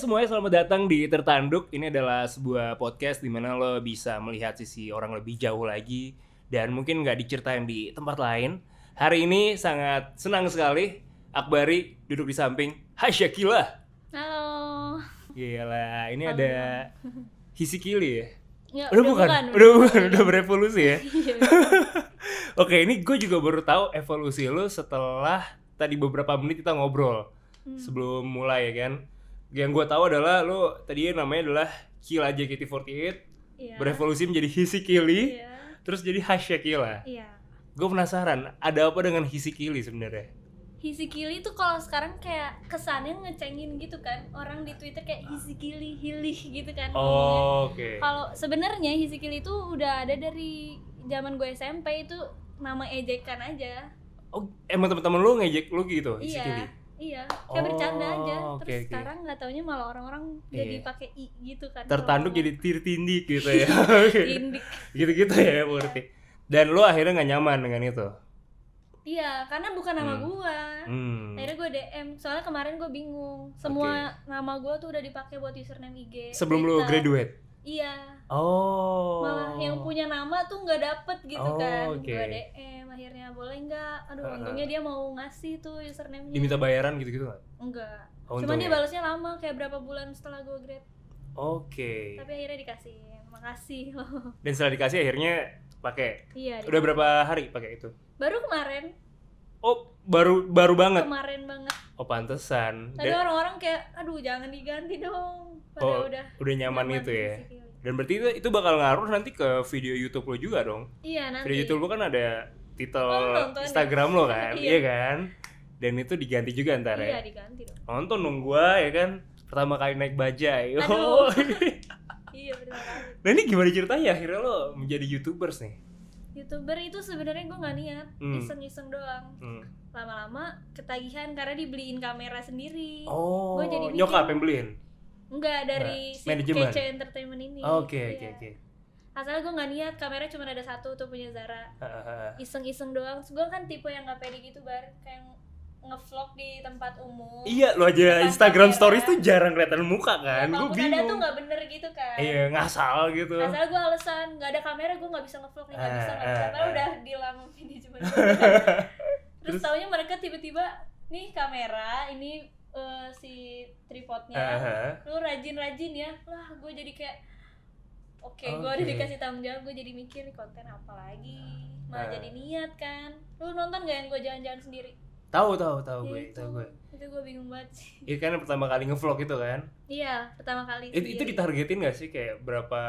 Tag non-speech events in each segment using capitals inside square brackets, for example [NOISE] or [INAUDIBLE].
semuanya, selamat datang di Tertanduk. Ini adalah sebuah podcast di mana lo bisa melihat sisi orang lebih jauh lagi dan mungkin nggak diceritain di tempat lain. Hari ini sangat senang sekali Akbari duduk di samping Shakila. Halo. Gila, ini Halo. ada Hisikili ya? ya udah, udah bukan, bukan, udah bukan, udah berevolusi ya. [LAUGHS] Iya. [LAUGHS] Oke, ini gue juga baru tahu evolusi lo setelah tadi beberapa menit kita ngobrol hmm. sebelum mulai ya kan yang gue tahu adalah lo tadi namanya adalah Kila JKT48 yeah. Iya. berevolusi menjadi Hisi Kili yeah. terus jadi Hasya Kila yeah. gue penasaran ada apa dengan Hisi Kili sebenarnya Hisikili tuh kalau sekarang kayak kesannya ngecengin gitu kan orang di Twitter kayak Hisi Hisikili hilih gitu kan oh, oke okay. kalau sebenarnya Hisikili itu udah ada dari zaman gue SMP itu nama ejekan aja oh emang teman-teman lu ngejek lu gitu iya. Hisikili iya iya kayak oh, bercanda aja terus okay, sekarang nggak taunya malah orang-orang yeah. jadi iya. pakai i gitu kan tertanduk jadi tirtindik gitu ya [LAUGHS] [LAUGHS] gitu-gitu ya berarti dan lo akhirnya nggak nyaman dengan itu Iya, karena bukan nama hmm. gua. Hmm. Akhirnya gua DM. Soalnya kemarin gua bingung. Semua okay. nama gua tuh udah dipakai buat username IG. Sebelum lo lu graduate. Iya. Oh. Malah yang punya nama tuh nggak dapet gitu oh, kan. Okay. Gue DM akhirnya boleh nggak? Aduh, uh, untungnya dia mau ngasih tuh username-nya. Diminta bayaran gitu-gitu nggak? -gitu Enggak. Oh, Cuman dia ya. balasnya lama, kayak berapa bulan setelah gue grade. Oke. Okay. Tapi akhirnya dikasih. Makasih loh. [LAUGHS] Dan setelah dikasih akhirnya pakai. Iya. Udah dikasih. berapa hari pakai itu? Baru kemarin. Oh, baru baru banget. Kemarin banget Oh pantesan. Tadi orang-orang kayak aduh jangan diganti dong. Pada oh, udah udah nyaman, nyaman gitu ya. Dan berarti itu, itu bakal ngaruh nanti ke video YouTube lo juga dong. Iya nanti. Video YouTube lo kan ada titel oh, Instagram lo kan, [LAUGHS] iya. iya kan? Dan itu diganti juga ntar ya. Iya diganti dong. Nonton dong gua ya kan. Pertama kali naik bajai. Aduh. Oh. [LAUGHS] iya benar. Nah ini gimana ceritanya akhirnya lo menjadi youtubers nih? youtuber itu sebenarnya gue nggak niat hmm. iseng iseng doang hmm. lama-lama ketagihan karena dibeliin kamera sendiri oh gue jadi bikin, nyokap yang beliin Enggak dari nah, si Kece Entertainment ini oke oke iya. oke Asal gue nggak niat kamera cuma ada satu tuh punya Zara iseng-iseng doang gue kan tipe yang nggak pede gitu bar kayak ngevlog di tempat umum iya lo aja Instagram kamera. stories tuh jarang kelihatan muka kan ya, gue bingung ada tuh nggak bener gitu kan iya ngasal gitu ngasal gue alasan nggak ada kamera gue nggak bisa ngevlog nih nggak bisa ah, nggak ah, bisa padahal ah. udah di lama [LAUGHS] cuma [LAUGHS] terus, terus taunya mereka tiba-tiba nih kamera ini uh, si tripodnya uh -huh. lu rajin-rajin ya lah gue jadi kayak oke okay, okay. gue udah dikasih tanggung jawab gue jadi mikir konten apa lagi malah uh. jadi niat kan lu nonton gak yang gue jalan-jalan sendiri Tahu tahu tahu gue, gitu. tahu gue. Itu gue bingung banget sih. Itu iya kan pertama kali ngevlog itu kan? Iya, pertama kali. itu itu ditargetin gak sih kayak berapa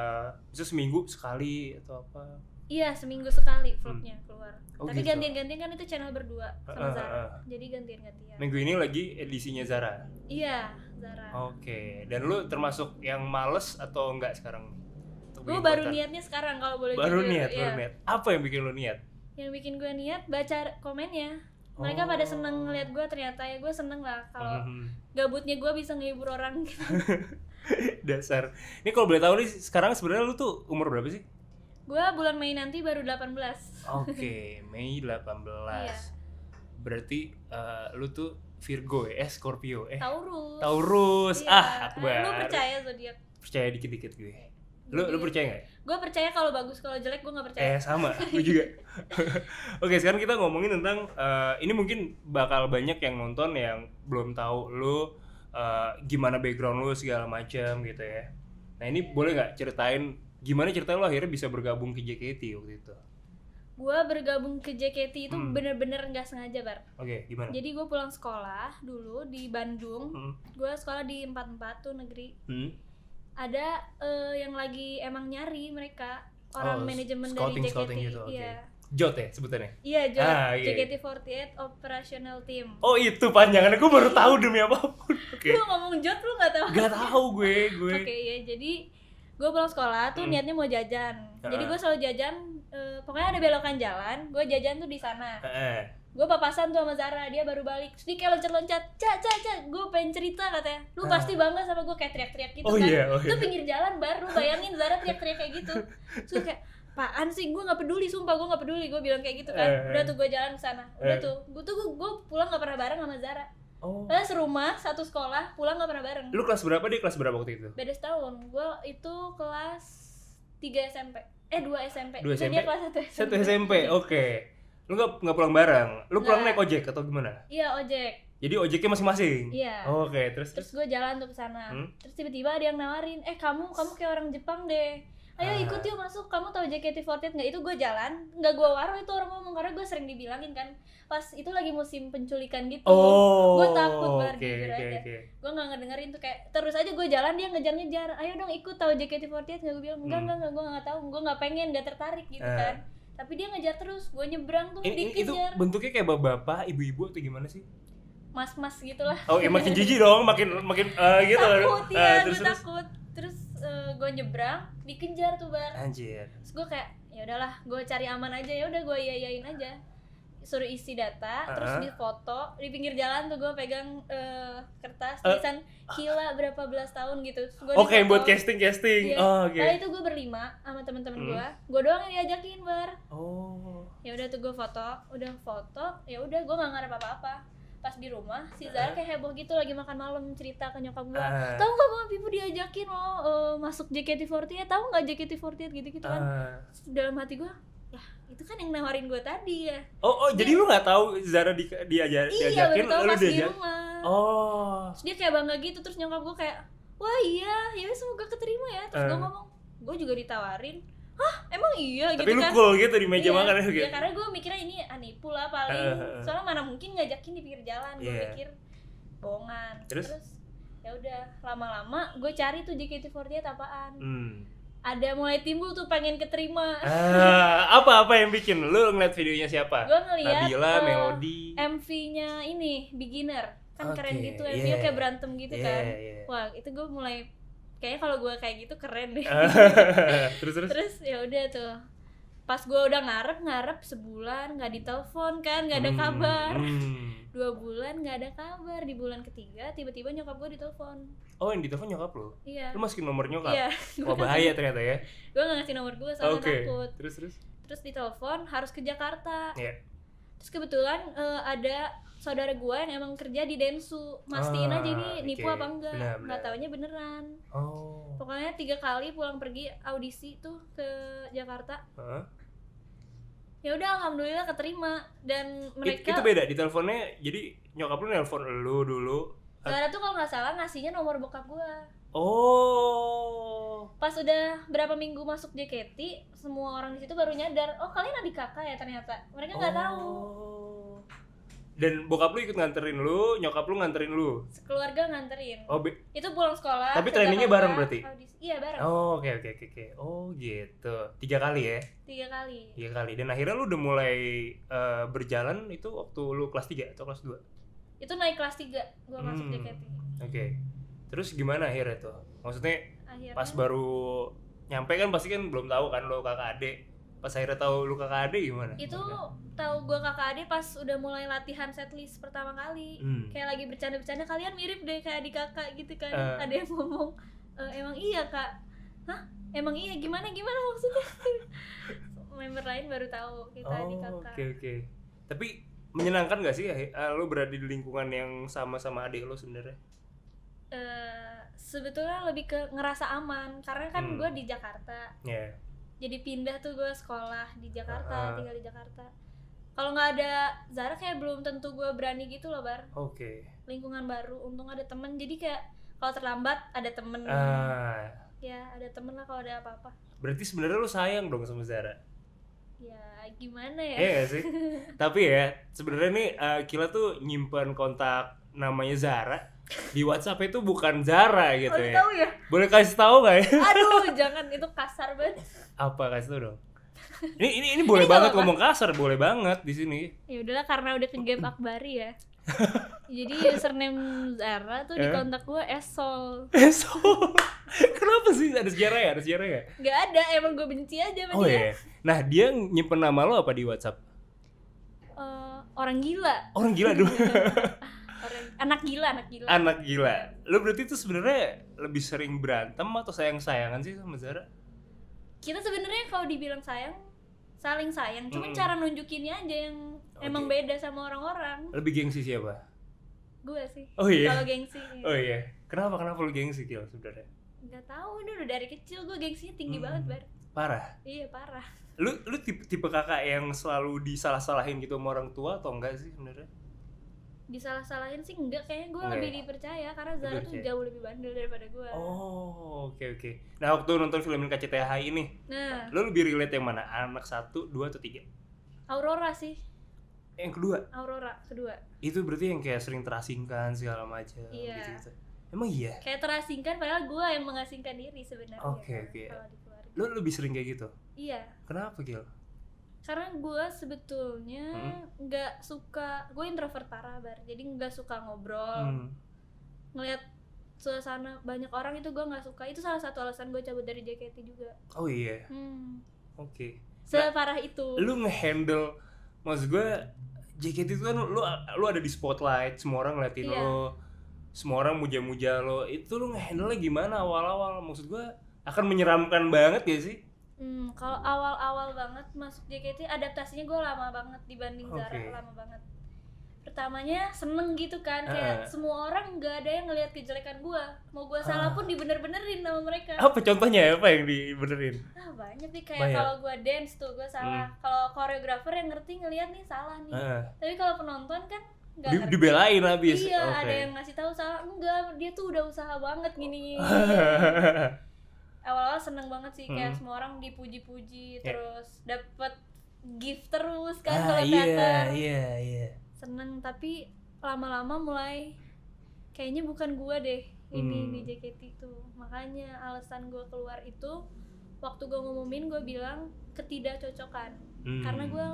bisa seminggu sekali atau apa? Iya, seminggu sekali vlognya hmm. keluar. Oh, Tapi gitu. gantian-gantian kan itu channel berdua ah, sama uh, uh, Zara. Uh, ah. Zara Jadi gantian-gantian. Minggu ini lagi edisinya Zara. Iya, Zara. Oke, okay. dan lu termasuk yang males atau enggak sekarang? Gue baru niatnya sekarang kalau boleh Baru jujur, niat, ya. baru iya. niat. Apa yang bikin lu niat? yang bikin gue niat baca komennya mereka pada oh. seneng ngeliat gue ternyata ya gue seneng lah kalau hmm. hmm, hmm. gabutnya gue bisa ngehibur orang gitu. [LAUGHS] dasar ini kalau boleh tahu nih sekarang sebenarnya lu tuh umur berapa sih gue bulan Mei nanti baru 18 oke okay, [LAUGHS] Mei 18 iya. berarti uh, lu tuh Virgo ya eh Scorpio eh Taurus Taurus iya. ah akbar lu percaya zodiak percaya dikit-dikit gue lu lu percaya nggak gue percaya kalau bagus kalau jelek gue nggak percaya eh sama [LAUGHS] gue juga [LAUGHS] oke sekarang kita ngomongin tentang uh, ini mungkin bakal banyak yang nonton yang belum tahu lu uh, gimana background lu segala macam gitu ya nah ini boleh nggak ceritain gimana cerita lu akhirnya bisa bergabung ke JKT waktu itu gue bergabung ke JKT itu hmm. bener-bener nggak sengaja bar. Oke okay, gimana? Jadi gue pulang sekolah dulu di Bandung. Hmm. Gue sekolah di empat empat tuh negeri. Hmm ada uh, yang lagi emang nyari mereka orang oh, manajemen dari JKT scouting gitu, okay. Iya. yeah. JOT ya sebutannya? Iya JOT, ah, iya, iya. yeah. JKT48 Operational Team Oh itu panjangannya, gue baru tahu demi apapun [LAUGHS] okay. Lu ngomong JOT lu gak tau? Gak tau gue, gue Oke okay, ya jadi gue pulang sekolah tuh hmm. niatnya mau jajan uh -huh. Jadi ah. gue selalu jajan, uh, pokoknya ada belokan jalan, gue jajan tuh di sana uh eh, -huh gue papasan tuh sama Zara dia baru balik terus dia kayak loncat-loncat cak cak cak gue pengen cerita katanya lu ah. pasti bangga sama gue kayak teriak-teriak gitu oh, kan yeah, oh, yeah. pinggir jalan baru bayangin Zara teriak-teriak kayak gitu terus kayak paan sih gue gak peduli sumpah gue gak peduli gue bilang kayak gitu kan eh, udah eh. tuh gue jalan ke sana udah eh. tuh gue tuh gue pulang nggak pernah bareng sama Zara Oh. Karena serumah, satu sekolah, pulang gak pernah bareng Lu kelas berapa dia kelas berapa waktu itu? Beda setahun, gue itu kelas 3 SMP Eh 2 SMP, 2 SMP? dia kelas 1 SMP 1 SMP, oke okay lu nggak nggak pulang bareng lu pulang naik ojek atau gimana iya ojek jadi ojeknya masing-masing iya oh, oke okay. terus terus gue jalan tuh ke sana hmm? terus tiba-tiba ada yang nawarin eh kamu kamu kayak orang Jepang deh ayo ah. ikut yuk masuk kamu tahu JKT48 nggak itu gue jalan nggak gue waro itu orang ngomong karena gue sering dibilangin kan pas itu lagi musim penculikan gitu oh, gue takut banget okay, okay, okay. gue nggak ngedengerin tuh kayak terus aja gue jalan dia ngejar-ngejar ayo dong ikut tahu JKT48 nggak gue bilang enggak hmm. enggak enggak gue nggak tahu gue nggak pengen nggak tertarik gitu ah. kan tapi dia ngejar terus gue nyebrang tuh ini, dikejar itu bentuknya kayak bapak-bapak ibu-ibu atau gimana sih mas-mas gitulah oh ya makin jijik dong makin makin uh, gitu takut ya uh, terus, gue takut terus uh, eh, gue nyebrang dikejar tuh bar anjir terus gue kayak ya udahlah gue cari aman aja ya udah gue yayain aja suruh isi data uh-huh. terus di foto di pinggir jalan tuh gue pegang uh, kertas uh, tulisan gila berapa belas tahun gitu oke okay, buat casting casting yeah. oh, oke okay. Kali itu gue berlima sama teman-teman hmm. gue gue doang yang diajakin bar oh ya udah tuh gue foto udah foto ya udah gue gak ngarep apa apa pas di rumah si Zara ah. kayak heboh gitu lagi makan malam cerita ke nyokap gue uh, ah. tahu gak mama ibu diajakin lo uh, masuk JKT48 tahu nggak JKT48 gitu gitu kan uh, dalam hati gue itu kan yang nawarin gue tadi ya oh oh dia, jadi iya. lu nggak tahu Zara di, diajar iya, diajakin tau lu pas di rumah. oh terus dia kayak bangga gitu terus nyokap gue kayak wah iya ya semoga keterima ya terus uh. Eh. gue ngomong gue juga ditawarin Hah, emang iya Tapi gitu lu kan. cool gitu di meja iya, makan ya, iya, gitu. karena gue mikirnya ini aneh pula paling. Uh, Soalnya mana mungkin ngajakin di pinggir jalan. Yeah. Gue pikir iya. bohongan. Terus, Terus ya udah lama-lama gue cari tuh JKT48 apaan. Hmm ada mulai timbul tuh pengen keterima. apa ah, apa apa yang bikin lu ngeliat videonya siapa? gua ngeliat Nabila, uh, Melody. MV-nya ini beginner kan okay, keren gitu, iya, MV-nya yeah. kayak iya. berantem gitu yeah, kan. Yeah. Iya. Wah itu gua mulai kayaknya kalau gua kayak gitu keren deh. [LAUGHS] terus terus. Terus ya udah tuh pas gue udah ngarep ngarep sebulan nggak ditelepon kan nggak ada hmm, kabar hmm. dua bulan nggak ada kabar di bulan ketiga tiba-tiba nyokap gue ditelepon oh yang ditelepon nyokap lo iya lu masukin nomor nyokap iya oh, [LAUGHS] bahaya ternyata ya gue nggak ngasih nomor gue soalnya okay. takut terus terus terus ditelepon harus ke Jakarta yeah terus kebetulan uh, ada saudara gue yang emang kerja di Densu mastiin ah, aja nipu okay. apa enggak nggak taunya beneran oh. pokoknya tiga kali pulang pergi audisi tuh ke Jakarta huh? ya udah alhamdulillah keterima dan mereka It, itu beda di teleponnya jadi nyokap lu nelpon lu dulu ada tuh kalau nggak salah ngasihnya nomor bokap gue Oh. Pas udah berapa minggu masuk JKT, semua orang di situ baru nyadar, oh kalian adik kakak ya ternyata. Mereka nggak oh. tahu. Dan bokap lu ikut nganterin lu, nyokap lu nganterin lu. Sekeluarga nganterin. Oh, itu pulang sekolah. Tapi trainingnya bareng berarti. Audisi. Iya bareng. Oh oke okay, oke okay, oke okay. Oh gitu. Tiga kali ya? Tiga kali. Tiga kali. Dan akhirnya lu udah mulai uh, berjalan itu waktu lu kelas 3 atau kelas 2? Itu naik kelas 3 gua hmm. masuk JKT. Oke. Okay terus gimana akhirnya tuh maksudnya akhirnya. pas baru nyampe kan pasti kan belum tahu kan lo kakak adik pas akhirnya tahu lu kakak ade gimana? Itu tahu gue kakak ade pas udah mulai latihan setlist pertama kali. Hmm. Kayak lagi bercanda-bercanda kalian mirip deh kayak di kakak gitu kan. Uh. Ada yang ngomong e, emang iya kak. Hah? Emang iya gimana gimana maksudnya? [LAUGHS] Member lain baru tahu kita oh, adik kakak. Oke okay, oke. Okay. Tapi menyenangkan gak sih uh, lo berada di lingkungan yang sama-sama adik lo sebenarnya? uh, sebetulnya lebih ke ngerasa aman karena kan hmm. gue di Jakarta yeah. jadi pindah tuh gue sekolah di Jakarta uh ah. -huh. tinggal di Jakarta kalau nggak ada Zara kayak belum tentu gue berani gitu loh bar oke okay. lingkungan baru untung ada temen jadi kayak kalau terlambat ada temen uh. ya ada temen lah kalau ada apa-apa berarti sebenarnya lo sayang dong sama Zara ya gimana ya iya sih [LAUGHS] tapi ya sebenarnya nih uh, Kila tuh nyimpan kontak namanya Zara di WhatsApp itu bukan Zara gitu oh, ya. Tahu ya. Boleh kasih tahu nggak ya? Aduh, [LAUGHS] jangan itu kasar banget. Apa kasih tahu dong? Ini ini ini boleh ini banget ngomong kasar, boleh banget di sini. Ya udahlah karena udah ke game Akbari ya. [LAUGHS] Jadi username Zara tuh eh? di kontak gue Esol. Esol. [LAUGHS] Kenapa sih ada sejarah ya? Ada sejarah ya? Gak ada, emang gue benci aja sama oh, dia. Iya. Nah, dia nyimpen nama lo apa di WhatsApp? Uh, orang gila. Orang gila dulu anak gila anak gila anak gila lo berarti itu sebenarnya lebih sering berantem atau sayang sayangan sih sama Zara kita sebenarnya kalau dibilang sayang saling sayang cuma hmm. cara nunjukinnya aja yang okay. emang beda sama orang-orang lebih gengsi siapa gue sih oh iya kalau gengsi oh iya kenapa kenapa lo gengsi kil sebenarnya nggak tahu udah dari kecil gue gengsinya tinggi hmm. banget bar parah iya parah lu lu tipe tipe kakak yang selalu disalah-salahin gitu sama orang tua atau enggak sih sebenarnya disalah-salahin sih enggak kayaknya gue okay. Ya? lebih dipercaya karena Zara lebih tuh percaya. jauh lebih bandel daripada gue oh oke okay, oke okay. nah waktu nonton film KCTH ini nah lo lebih relate yang mana anak satu dua atau tiga Aurora sih yang kedua Aurora kedua itu berarti yang kayak sering terasingkan segala macam iya. gitu, -gitu. emang iya kayak terasingkan padahal gue yang mengasingkan diri sebenarnya oke okay, oke okay. lo lebih sering kayak gitu iya kenapa Gil? karena gue sebetulnya hmm? nggak hmm. suka gue introvert parah bar jadi nggak suka ngobrol hmm. ngelihat suasana banyak orang itu gue nggak suka itu salah satu alasan gue cabut dari JKT juga oh iya yeah. hmm. oke okay. Nah, separah nah, itu lu ngehandle maksud gue JKT itu kan lu lu ada di spotlight semua orang ngeliatin yeah. lo semua orang muja-muja lo itu lu ngehandle gimana awal-awal maksud gue akan menyeramkan banget ya sih Hmm, kalau awal-awal banget masuk JKT adaptasinya gue lama banget dibanding okay. Zara lama banget. Pertamanya seneng gitu kan, kayak uh. semua orang nggak ada yang ngelihat kejelekan gue. Mau gue uh. salah ah. pun dibener-benerin sama mereka. Apa contohnya ya, apa yang dibenerin? Ah banyak sih, kayak kalau gue dance tuh gue salah. Hmm. Kalau koreografer yang ngerti ngelihat nih salah nih. Uh. Tapi kalau penonton kan Gak Di, dibelain habis. Iya, okay. ada yang ngasih tahu salah enggak, dia tuh udah usaha banget gini. gini. [LAUGHS] awal-awal seneng banget sih kayak hmm. semua orang dipuji-puji yeah. terus dapet gift terus kan ah, kalau yeah, teater yeah, yeah. seneng tapi lama-lama mulai kayaknya bukan gua deh ini hmm. di JKT itu makanya alasan gua keluar itu waktu gua ngumumin gua bilang ketidakcocokan hmm. karena gua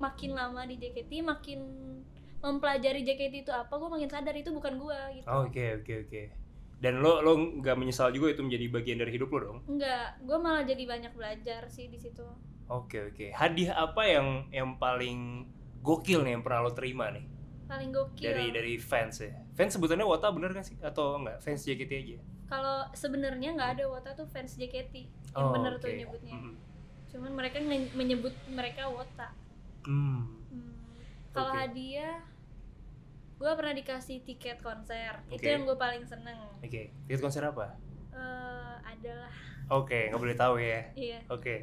makin lama di JKT makin mempelajari JKT itu apa gua makin sadar itu bukan gua gitu oh, oke oke oke dan lo lo nggak menyesal juga itu menjadi bagian dari hidup lo dong nggak, gue malah jadi banyak belajar sih di situ oke okay, oke okay. hadiah apa yang yang paling gokil nih yang pernah lo terima nih paling gokil dari dari fans ya fans sebutannya Wata bener kan sih atau enggak fans JKT aja kalau sebenarnya nggak ada Wata tuh fans JKT yang oh, bener okay. tuh nyebutnya mm -hmm. cuman mereka menyebut mereka Wata hmm. hmm. kalau okay. hadiah gue pernah dikasih tiket konser okay. itu yang gue paling seneng oke okay. tiket konser apa uh, eh, adalah oke okay, nggak boleh tahu ya iya oke okay.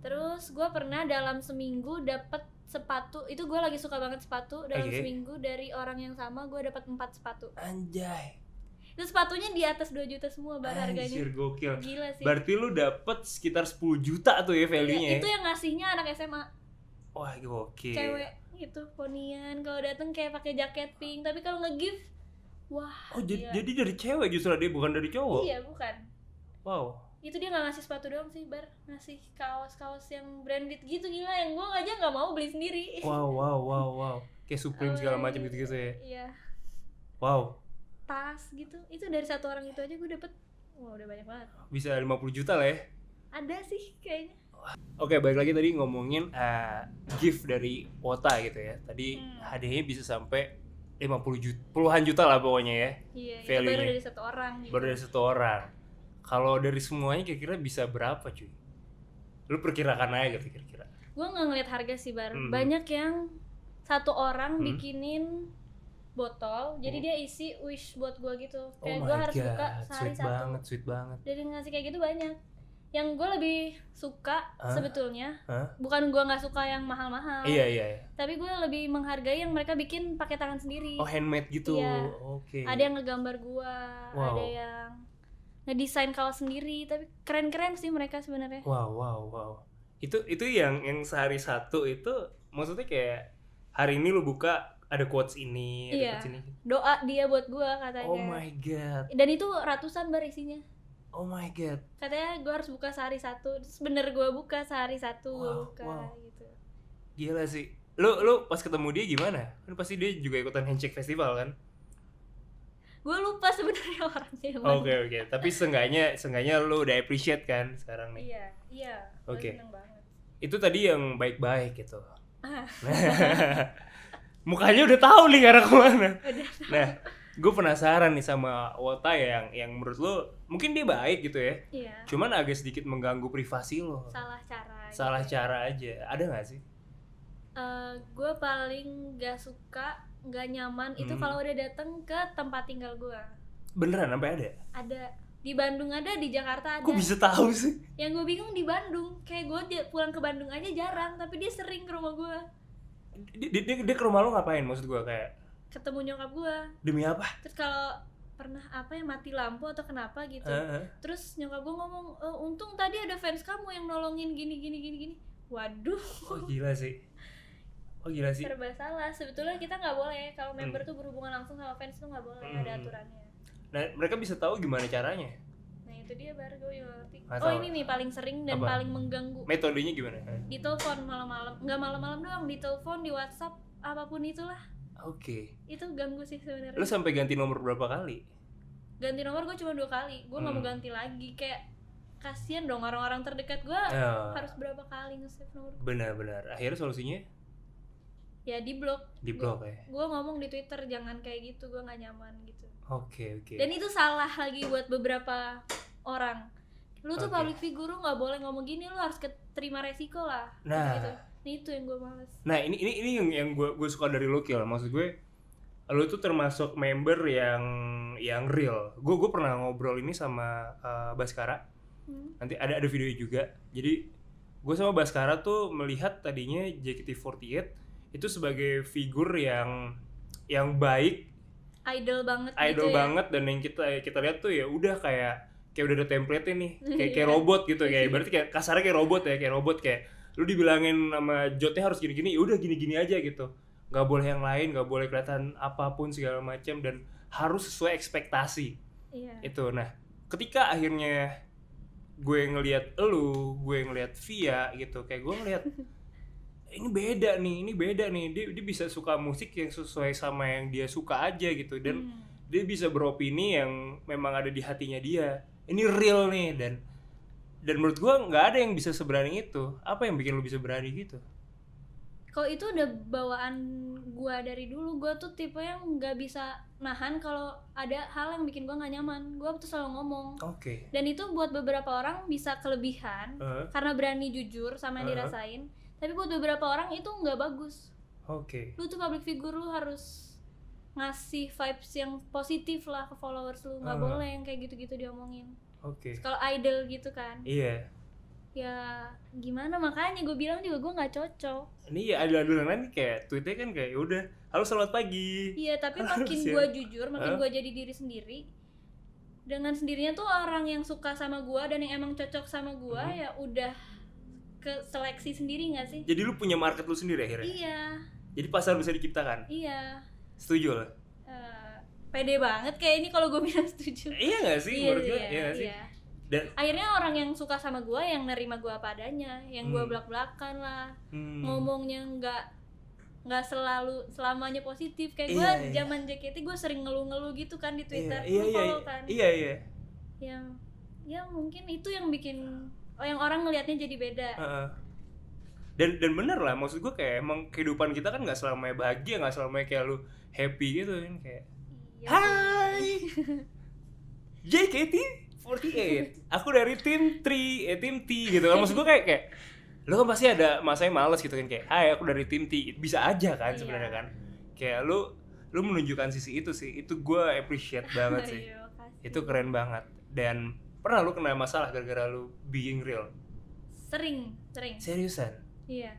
terus gue pernah dalam seminggu dapat sepatu itu gue lagi suka banget sepatu dalam okay. seminggu dari orang yang sama gue dapat empat sepatu anjay itu sepatunya di atas 2 juta semua bar harganya Anjir gokil Gila sih Berarti lu dapet sekitar 10 juta tuh ya value-nya iya, ya? Itu yang ngasihnya anak SMA Wah gokil Cewek itu ponian kalau dateng kayak pakai jaket pink tapi kalau ngegift wah oh gila. jadi dari cewek justru dia bukan dari cowok iya bukan wow itu dia nggak ngasih sepatu doang sih bar ngasih kaos kaos yang branded gitu gila yang gue aja nggak mau beli sendiri [LAUGHS] wow wow wow wow kayak supreme segala macam gitu gitu ya iya wow tas gitu itu dari satu orang itu aja gue dapet wow udah banyak banget bisa 50 juta lah ya ada sih kayaknya Oke, okay, balik lagi tadi ngomongin uh, gift dari Wota gitu ya. Tadi hmm. hadiahnya bisa sampai 50 juta, puluhan juta lah pokoknya ya. Iya, itu baru dari satu orang. Gitu. Baru dari satu orang. Kalau dari semuanya kira-kira bisa berapa cuy? Lu perkirakan aja gitu kira-kira. Gua nggak ngeliat harga sih bar. -hmm. Banyak yang satu orang hmm. bikinin botol jadi hmm. dia isi wish buat gue gitu oh kayak oh gue harus God. buka sehari sweet satu banget sweet banget dari ngasih kayak gitu banyak yang gue lebih suka huh? sebetulnya huh? bukan gue nggak suka yang mahal-mahal iya, iya iya tapi gue lebih menghargai yang mereka bikin pakai tangan sendiri oh handmade gitu iya. oke okay. ada yang ngegambar gue wow. ada yang ngedesain kaos sendiri tapi keren-keren sih mereka sebenarnya wow wow wow itu itu yang yang sehari satu itu maksudnya kayak hari ini lu buka ada quotes ini iya. quotes ini doa dia buat gue katanya oh my god dan itu ratusan bar isinya Oh my god. Katanya gue harus buka sehari satu. Terus bener gue buka sehari satu wow, gue buka wow. gitu. Gila sih. Lu lu pas ketemu dia gimana? Kan pasti dia juga ikutan handshake festival kan? Gue lupa sebenarnya [LAUGHS] orangnya. Oke oke. Okay, okay. Tapi seenggaknya seenggaknya lu udah appreciate kan sekarang nih. Iya iya. Oke. Okay. Itu tadi yang baik-baik gitu. Ah. [LAUGHS] Mukanya udah tahu nih arah kemana. Udah tahu. Nah gue penasaran nih sama Wota ya, yang yang menurut lo mungkin dia baik gitu ya yeah. cuman agak sedikit mengganggu privasi lo salah cara salah gitu. cara aja ada nggak sih uh, eh, gue paling gak suka gak nyaman hmm. itu kalau udah dateng ke tempat tinggal gue beneran sampai ada ada di Bandung ada di Jakarta ada gue bisa tahu sih yang gue bingung di Bandung kayak gue pulang ke Bandung aja jarang tapi dia sering ke rumah gue dia, dia, dia ke rumah lo ngapain maksud gue kayak ketemu nyokap gue demi apa terus kalau pernah apa ya mati lampu atau kenapa gitu uh eh, -huh. Eh. terus nyokap gue ngomong e, untung tadi ada fans kamu yang nolongin gini gini gini gini waduh oh gila sih oh gila sih serba salah sebetulnya kita nggak boleh kalau hmm. member hmm. tuh berhubungan langsung sama fans tuh nggak boleh hmm. ada aturannya nah mereka bisa tahu gimana caranya nah itu dia baru gue ngerti oh ini nih paling sering dan apa? paling mengganggu metodenya gimana ditelepon malam-malam nggak malam-malam doang ditelepon di WhatsApp apapun itulah Oke. Okay. Itu ganggu sih sebenarnya. Lu sampai ganti nomor berapa kali? Ganti nomor gue cuma dua kali. Gue nggak hmm. mau ganti lagi kayak kasihan dong orang-orang terdekat gue oh. Ya. harus berapa kali nge-save nomor. Benar-benar. Akhirnya solusinya? Ya di blok. Di blok ya. Gue ngomong di Twitter jangan kayak gitu, gue gak nyaman gitu. Oke, okay, oke. Okay. Dan itu salah lagi buat beberapa orang. Lu tuh okay. public figure gak boleh ngomong gini, lu harus terima resiko lah. Gitu, nah, -gitu Nah itu yang gue males. Nah ini ini ini yang yang gue gue suka dari lo kill Maksud gue lo itu termasuk member yang yang real. Gue gue pernah ngobrol ini sama uh, Baskara. Hmm. Nanti ada ada videonya juga. Jadi gue sama Baskara tuh melihat tadinya JKT48 itu sebagai figur yang yang baik idol banget gitu idol gitu banget dan yang kita kita lihat tuh ya udah kayak kayak udah ada template ini [LAUGHS] kayak iya. kayak robot gitu kayak [LAUGHS] berarti kayak kasarnya kayak robot ya kayak robot kayak lu dibilangin sama jotnya harus gini-gini ya udah gini-gini aja gitu nggak boleh yang lain nggak boleh kelihatan apapun segala macam dan harus sesuai ekspektasi yeah. itu nah ketika akhirnya gue ngelihat lu gue ngelihat Via gitu kayak gue ngelihat [LAUGHS] ini beda nih ini beda nih dia dia bisa suka musik yang sesuai sama yang dia suka aja gitu dan hmm. dia bisa beropini yang memang ada di hatinya dia ini real nih dan dan menurut gua nggak ada yang bisa seberani itu apa yang bikin lu bisa berani gitu kalau itu udah bawaan gua dari dulu gua tuh tipe yang nggak bisa nahan kalau ada hal yang bikin gua nggak nyaman gua tuh selalu ngomong oke okay. dan itu buat beberapa orang bisa kelebihan uh -huh. karena berani jujur sama yang uh -huh. dirasain tapi buat beberapa orang itu nggak bagus oke okay. lu tuh public figure lu harus ngasih vibes yang positif lah ke followers lu nggak uh -huh. boleh yang kayak gitu-gitu diomongin Oke. Okay. Kalau idol gitu kan. Iya. Ya gimana makanya gue bilang juga gue nggak cocok. Ini ya idol-idol lain kayak tweetnya kan kayak ya udah harus selamat pagi. Iya tapi [LAUGHS] Harus makin ya. gue jujur makin huh? gue jadi diri sendiri dengan sendirinya tuh orang yang suka sama gue dan yang emang cocok sama gue hmm. ya udah ke seleksi sendiri nggak sih? Jadi lu punya market lu sendiri akhirnya. Iya. Jadi pasar bisa diciptakan. Iya. Setuju lah pede banget kayak ini kalau gue [LAUGHS] bilang setuju iya gak sih iya, menurut gue iya, iya, sih iya. Dan, akhirnya orang yang suka sama gue yang nerima gue apa adanya yang hmm. gue belak belakan lah hmm. ngomongnya nggak nggak selalu selamanya positif kayak gue iya, iya, zaman iya. JKT gue sering ngeluh-ngeluh gitu kan di iya, Twitter iya, iya, iya, kan iya iya yang ya mungkin itu yang bikin oh yang orang ngelihatnya jadi beda uh -uh dan dan bener lah maksud gue kayak emang kehidupan kita kan nggak selamanya bahagia nggak selamanya kayak lu happy gitu kan kayak Iya, hai. [LAUGHS] JKT48. Aku dari tim 3, eh tim T gitu. Kan maksud gue kayak kayak lo kan pasti ada yang males gitu kan kayak hai aku dari tim T bisa aja kan iya. sebenarnya kan kayak lo, lo menunjukkan sisi itu sih itu gue appreciate banget sih [LAUGHS] iya, itu keren banget dan pernah lo kena masalah gara-gara lo being real sering sering seriusan iya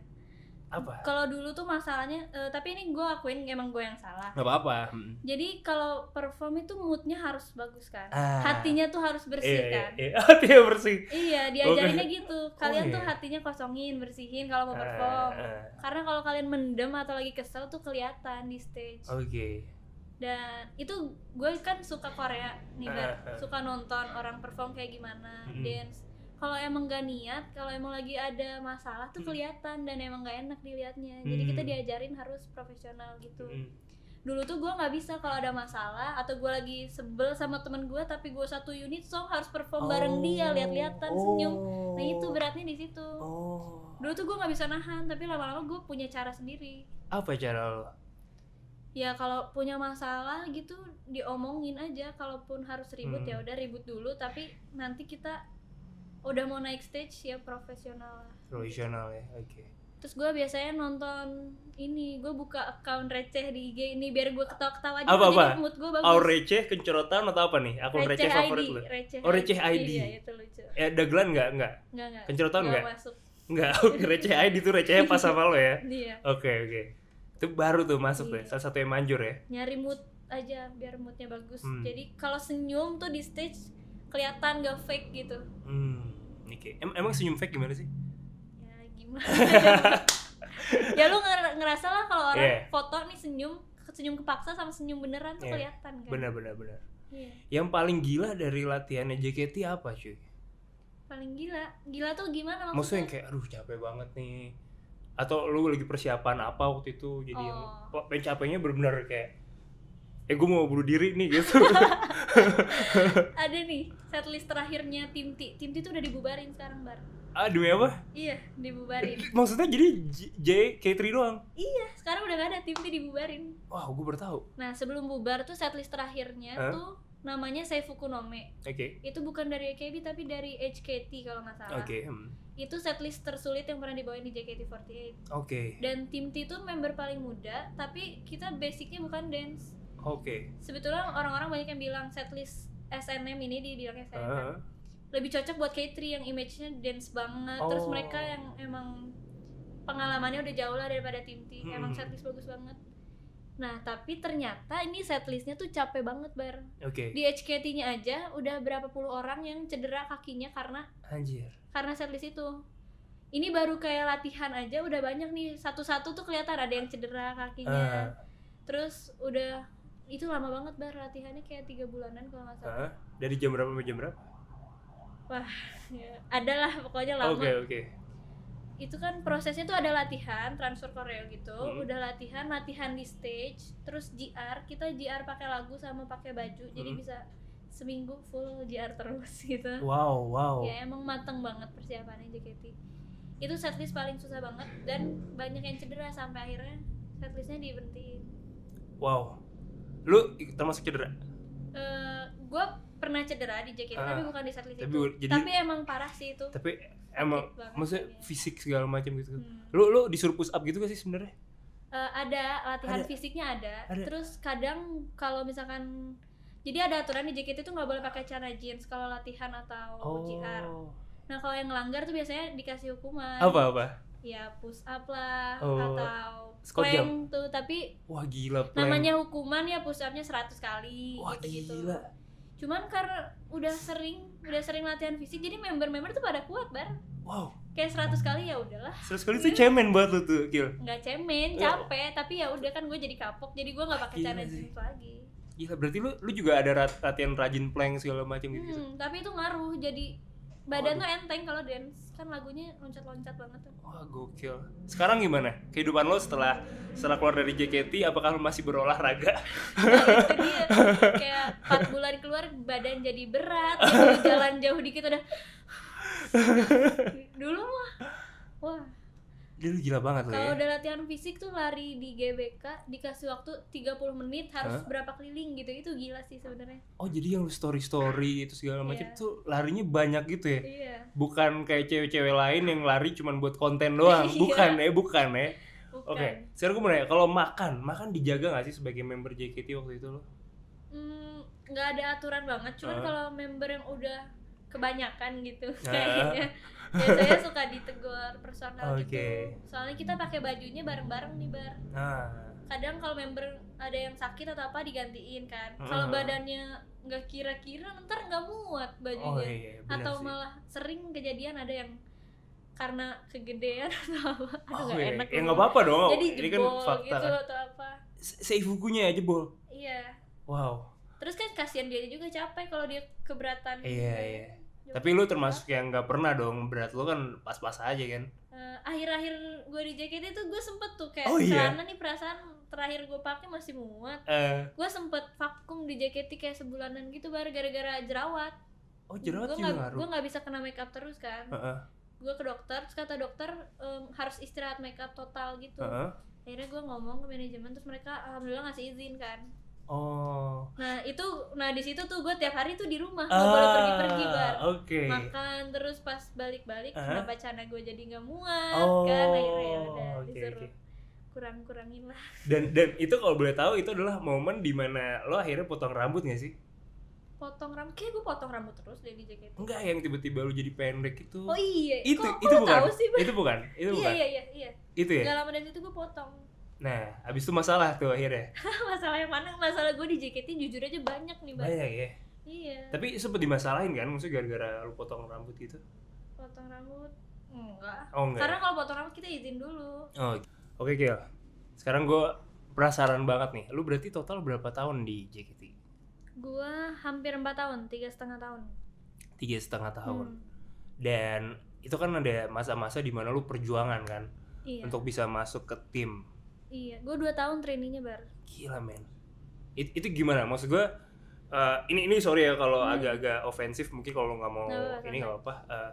apa? Kalau dulu tuh masalahnya, uh, tapi ini gue akuin emang gue yang salah. Gak apa-apa. Jadi kalau perform itu moodnya harus bagus kan, ah. hatinya tuh harus iya, bersih iya, kan. Iya, [LAUGHS] Hatinya bersih. Iya, oh, diajarinnya okay. Iya. gitu. Oh, kalian oh, iya. tuh hatinya kosongin, bersihin kalau mau ah, perform. Ah, Karena kalau kalian mendem atau lagi kesel tuh kelihatan di stage. Oke. Oh, okay. Iya. Dan itu gue kan suka Korea nih, kan, ah. suka nonton orang perform kayak gimana, mm -hmm. dance kalau emang gak niat kalau emang lagi ada masalah tuh hmm. kelihatan dan emang gak enak dilihatnya jadi kita hmm. diajarin harus profesional gitu hmm. dulu tuh gue nggak bisa kalau ada masalah atau gue lagi sebel sama temen gue tapi gue satu unit song harus perform oh, bareng dia lihat-lihatan oh, senyum nah itu oh. beratnya di situ oh. dulu tuh gue nggak bisa nahan tapi lama-lama gue punya cara sendiri apa cara lo ya kalau punya masalah gitu diomongin aja kalaupun harus ribut hmm. ya udah ribut dulu tapi nanti kita udah mau naik stage ya profesional profesional ya oke okay. terus gue biasanya nonton ini gue buka account receh di IG ini biar gue ketawa ketawa aja apa apa mood gue bagus Aur receh kencorotan atau apa nih akun receh, receh favorit lu receh oh receh ID, ID. Iya, itu lucu ya dagelan nggak nggak nggak nggak nggak [LAUGHS] oke receh ID tuh recehnya pas sama lo ya [LAUGHS] iya oke okay, oke okay. itu baru tuh masuk iya. deh salah satu yang manjur ya nyari mood aja biar moodnya bagus hmm. jadi kalau senyum tuh di stage kelihatan gak fake gitu hmm Nike em emang senyum fake gimana sih ya gimana [LAUGHS] ya lu ngerasa lah kalau orang yeah. foto nih senyum senyum kepaksa sama senyum beneran tuh yeah. kelihatan kan bener bener bener yeah. yang paling gila dari latihannya JKT apa cuy paling gila gila tuh gimana maksudnya maksudnya yang kayak aduh capek banget nih atau lu lagi persiapan apa waktu itu jadi oh. yang capeknya bener-bener kayak eh gue mau bunuh diri nih gitu [LAUGHS] ada nih setlist terakhirnya tim T tim T tuh udah dibubarin sekarang bar ah demi apa iya dibubarin eh, maksudnya jadi J K3 doang iya sekarang udah gak ada tim T dibubarin wah wow, gue baru tahu nah sebelum bubar tuh setlist terakhirnya huh? tuh namanya Seifuku Nome. Oke. Okay. Itu bukan dari AKB tapi dari HKT kalau nggak salah. Oke. Okay. Hmm. Itu setlist tersulit yang pernah dibawain di JKT48. Oke. Okay. Dan tim T itu member paling muda, tapi kita basicnya bukan dance Oke. Okay. Sebetulnya orang-orang banyak yang bilang setlist SNM ini di bilangnya saya uh -huh. lebih cocok buat K3 yang image-nya dance banget. Oh. Terus mereka yang emang pengalamannya udah jauh lah daripada tim T. Hmm. Emang setlist bagus banget. Nah, tapi ternyata ini setlistnya tuh capek banget, Bar. Oke. Okay. Di HKT-nya aja udah berapa puluh orang yang cedera kakinya karena Anjir. Karena setlist itu. Ini baru kayak latihan aja udah banyak nih. Satu-satu tuh kelihatan ada yang cedera kakinya. Uh. Terus udah itu lama banget bar latihannya kayak tiga bulanan kalau nggak salah uh, dari jam berapa sampai jam berapa wah ya, adalah pokoknya lama oke okay, oke okay. itu kan prosesnya tuh ada latihan transfer koreo gitu hmm. udah latihan latihan di stage terus gr kita gr pakai lagu sama pakai baju hmm. jadi bisa seminggu full JR terus [LAUGHS] gitu. Wow, wow. Ya emang mateng banget persiapannya JKT. Itu setlist paling susah banget dan banyak yang cedera sampai akhirnya setlistnya diberhentiin. Wow. Lu termasuk cedera? Uh, eh, gue pernah cedera di JKT uh, ah, tapi bukan di satelit tapi, itu. Jadi, tapi emang parah sih itu. Tapi emang maksudnya ya. fisik segala macam gitu. Kan. Hmm. Lu lu disuruh push up gitu gak sih sebenarnya? Uh, ada latihan ada. fisiknya ada. ada. Terus kadang kalau misalkan jadi ada aturan di JKT itu nggak boleh pakai celana jeans kalau latihan atau oh. GR. Nah kalau yang langgar tuh biasanya dikasih hukuman. Apa apa? ya push up lah oh, atau plank jump. tuh tapi wah gila plank. namanya hukuman ya push upnya seratus kali wah gitu, -gitu. gila cuman karena udah sering udah sering latihan fisik jadi member-member tuh pada kuat bar wow kayak seratus kali ya udahlah Seratus kali tuh cemen banget lo tuh kill. nggak cemen capek oh. tapi ya udah kan gue jadi kapok jadi gue nggak pakai cara gitu lagi Iya berarti lu lu juga ada latihan rajin plank segala macam gitu. Hmm, tapi itu ngaruh jadi badan tuh enteng kalau dance kan lagunya loncat-loncat banget tuh wah gokil sekarang gimana kehidupan lo setelah setelah keluar dari JKT apakah lo masih berolahraga nah, [LAUGHS] itu dia kayak empat bulan keluar badan jadi berat [LAUGHS] jalan jauh dikit udah [LAUGHS] dulu mah wah itu gila banget kalau ya. udah latihan fisik tuh lari di GBK dikasih waktu 30 menit harus huh? berapa keliling gitu itu gila sih sebenarnya oh jadi yang story story itu segala macam iya. tuh larinya banyak gitu ya yeah. bukan kayak cewek-cewek lain yang lari cuma buat konten [LAUGHS] doang iya. bukan eh, eh. ya bukan ya oke okay. sekarang gue mau nanya kalau makan makan dijaga gak sih sebagai member JKT waktu itu lo hmm, nggak mm, gak ada aturan banget cuman huh? kalau member yang udah kebanyakan gitu kayaknya saya suka ditegur personal okay. gitu soalnya kita pakai bajunya bareng-bareng nih bar nah. kadang kalau member ada yang sakit atau apa digantiin kan uh kalau badannya nggak kira-kira ntar nggak muat bajunya oh, iya, iya atau sih. malah sering kejadian ada yang karena kegedean [LAUGHS] atau apa nggak oh, iya. enak ya nggak apa-apa dong jadi kan jebol kan fakta. gitu kan. atau apa save bukunya ya jebol iya wow terus kan kasihan dia juga capek kalau dia keberatan iya iya Ya tapi lu gitu termasuk yang nggak pernah dong berat lu kan pas-pas aja kan uh, akhir-akhir gue di JKT tuh gue sempet tuh kayak oh, iya? nih perasaan terakhir gue pakai masih muat uh, eh. gue sempet vakum di JKT kayak sebulanan gitu baru gara-gara jerawat oh jerawat gua juga gak, gue nggak bisa kena makeup terus kan uh -uh. gue ke dokter terus kata dokter um, harus istirahat makeup total gitu uh -uh. akhirnya gue ngomong ke manajemen terus mereka alhamdulillah ngasih izin kan Oh. Nah itu, nah di situ tuh gue tiap hari tuh di rumah nggak ah, boleh pergi-pergi bar. Okay. Makan terus pas balik-balik uh -huh. kenapa cana gue jadi nggak muat kan? oh, kan akhirnya ya udah okay, disuruh okay. kurang-kurangin lah. Dan dan itu kalau boleh tahu itu adalah momen dimana lo akhirnya potong rambut gak sih? potong rambut kayak gue potong rambut terus dari jaket enggak yang tiba-tiba lu jadi pendek itu oh iya itu kok, itu kok bukan tahu sih, itu bukan itu iya, bukan iya iya iya itu ya nggak lama dari itu gue potong Nah, abis itu masalah tuh akhirnya. [LAUGHS] masalah yang mana? Masalah gue di JKT jujur aja banyak nih banyak. Banyak ya. Iya. Tapi sempet dimasalahin kan, maksudnya gara-gara lu potong rambut gitu? Potong rambut? Enggak. Oh, enggak. Karena ya? kalau potong rambut kita izin dulu. Oh, gitu. oke okay, Kiel. Sekarang gue penasaran banget nih. Lu berarti total berapa tahun di JKT? Gue hampir empat tahun, tiga setengah tahun. Tiga setengah tahun. Hmm. Dan itu kan ada masa-masa dimana lu perjuangan kan, iya. untuk bisa masuk ke tim Iya, gue dua tahun trainingnya bar. Gila men. It, itu gimana? Maksud gue uh, ini ini sorry ya kalau hmm. agak-agak ofensif mungkin kalau nggak mau gak ini nggak apa. Uh, eh,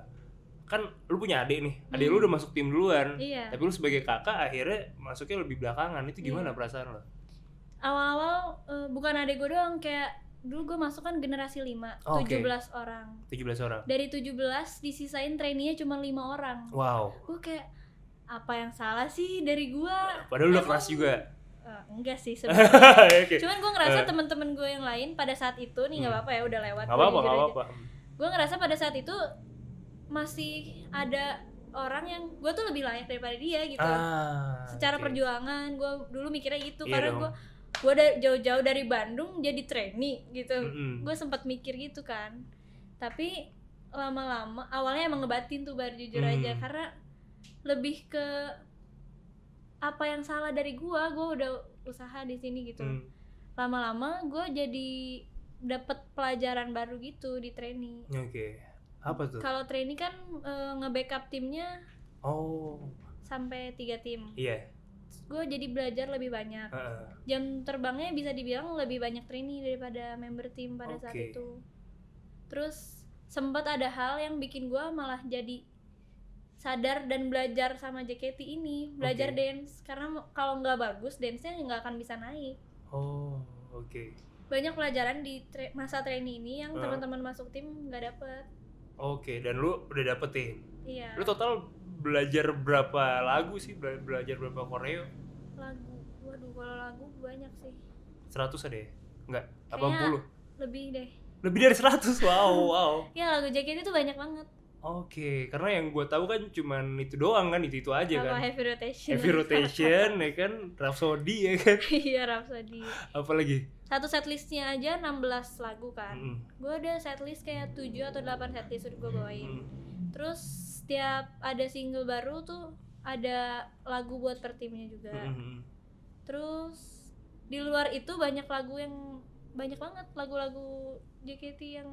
kan lu punya adik nih, adik hmm. lu udah masuk tim duluan, iya. tapi lu sebagai kakak akhirnya masuknya lebih belakangan. Itu iya. gimana iya. perasaan lo? Awal-awal uh, bukan adik gue doang, kayak dulu gue masuk kan generasi 5, oh, 17 okay. orang. 17 orang. Dari 17 disisain trainee cuma 5 orang. Wow. Gue kayak apa yang salah sih dari gua padahal udah keras juga Uh, enggak sih [LAUGHS] sebenarnya. okay. Cuman gue ngerasa uh. Eh. teman temen gua yang lain pada saat itu nih nggak hmm. apa-apa ya udah lewat. Gak apa-apa, apa-apa. Gue ngerasa pada saat itu masih ada orang yang gua tuh lebih layak daripada dia gitu. Ah, Secara okay. perjuangan gua dulu mikirnya gitu yeah, karena gua gue da jauh-jauh dari Bandung jadi trainee gitu. Mm -hmm. Gue sempat mikir gitu kan. Tapi lama-lama awalnya emang ngebatin tuh baru jujur mm. aja karena lebih ke apa yang salah dari gua gua udah usaha di sini gitu hmm. lama-lama gua jadi dapat pelajaran baru gitu di training oke okay. apa tuh kalau training kan e, nge-backup timnya oh sampai tiga tim iya yeah. gue jadi belajar lebih banyak uh. jam terbangnya bisa dibilang lebih banyak training daripada member tim pada okay. saat itu terus sempat ada hal yang bikin gue malah jadi sadar dan belajar sama JKT ini belajar okay. dance karena kalau nggak bagus dance-nya nggak akan bisa naik oh oke okay. banyak pelajaran di tra masa training ini yang uh. teman-teman masuk tim nggak dapet oke okay. dan lu udah dapetin iya lu total belajar berapa lagu sih Bela belajar berapa koreo lagu waduh kalau lagu banyak sih seratus ada ya nggak abang puluh lebih deh lebih dari seratus wow wow [LAUGHS] ya lagu JKT itu banyak banget Oke, okay. karena yang gue tahu kan cuman itu doang kan, itu itu aja Sama kan. Heavy rotation. Heavy rotation, ya kan, Rhapsody ya kan. [LAUGHS] iya Rhapsody. lagi? Satu setlistnya aja 16 lagu kan. Mm. Gue ada setlist kayak 7 atau 8 setlist udah gue bawain. Mm. Terus setiap ada single baru tuh ada lagu buat per timnya juga. Mm. Terus di luar itu banyak lagu yang banyak banget lagu-lagu JKT yang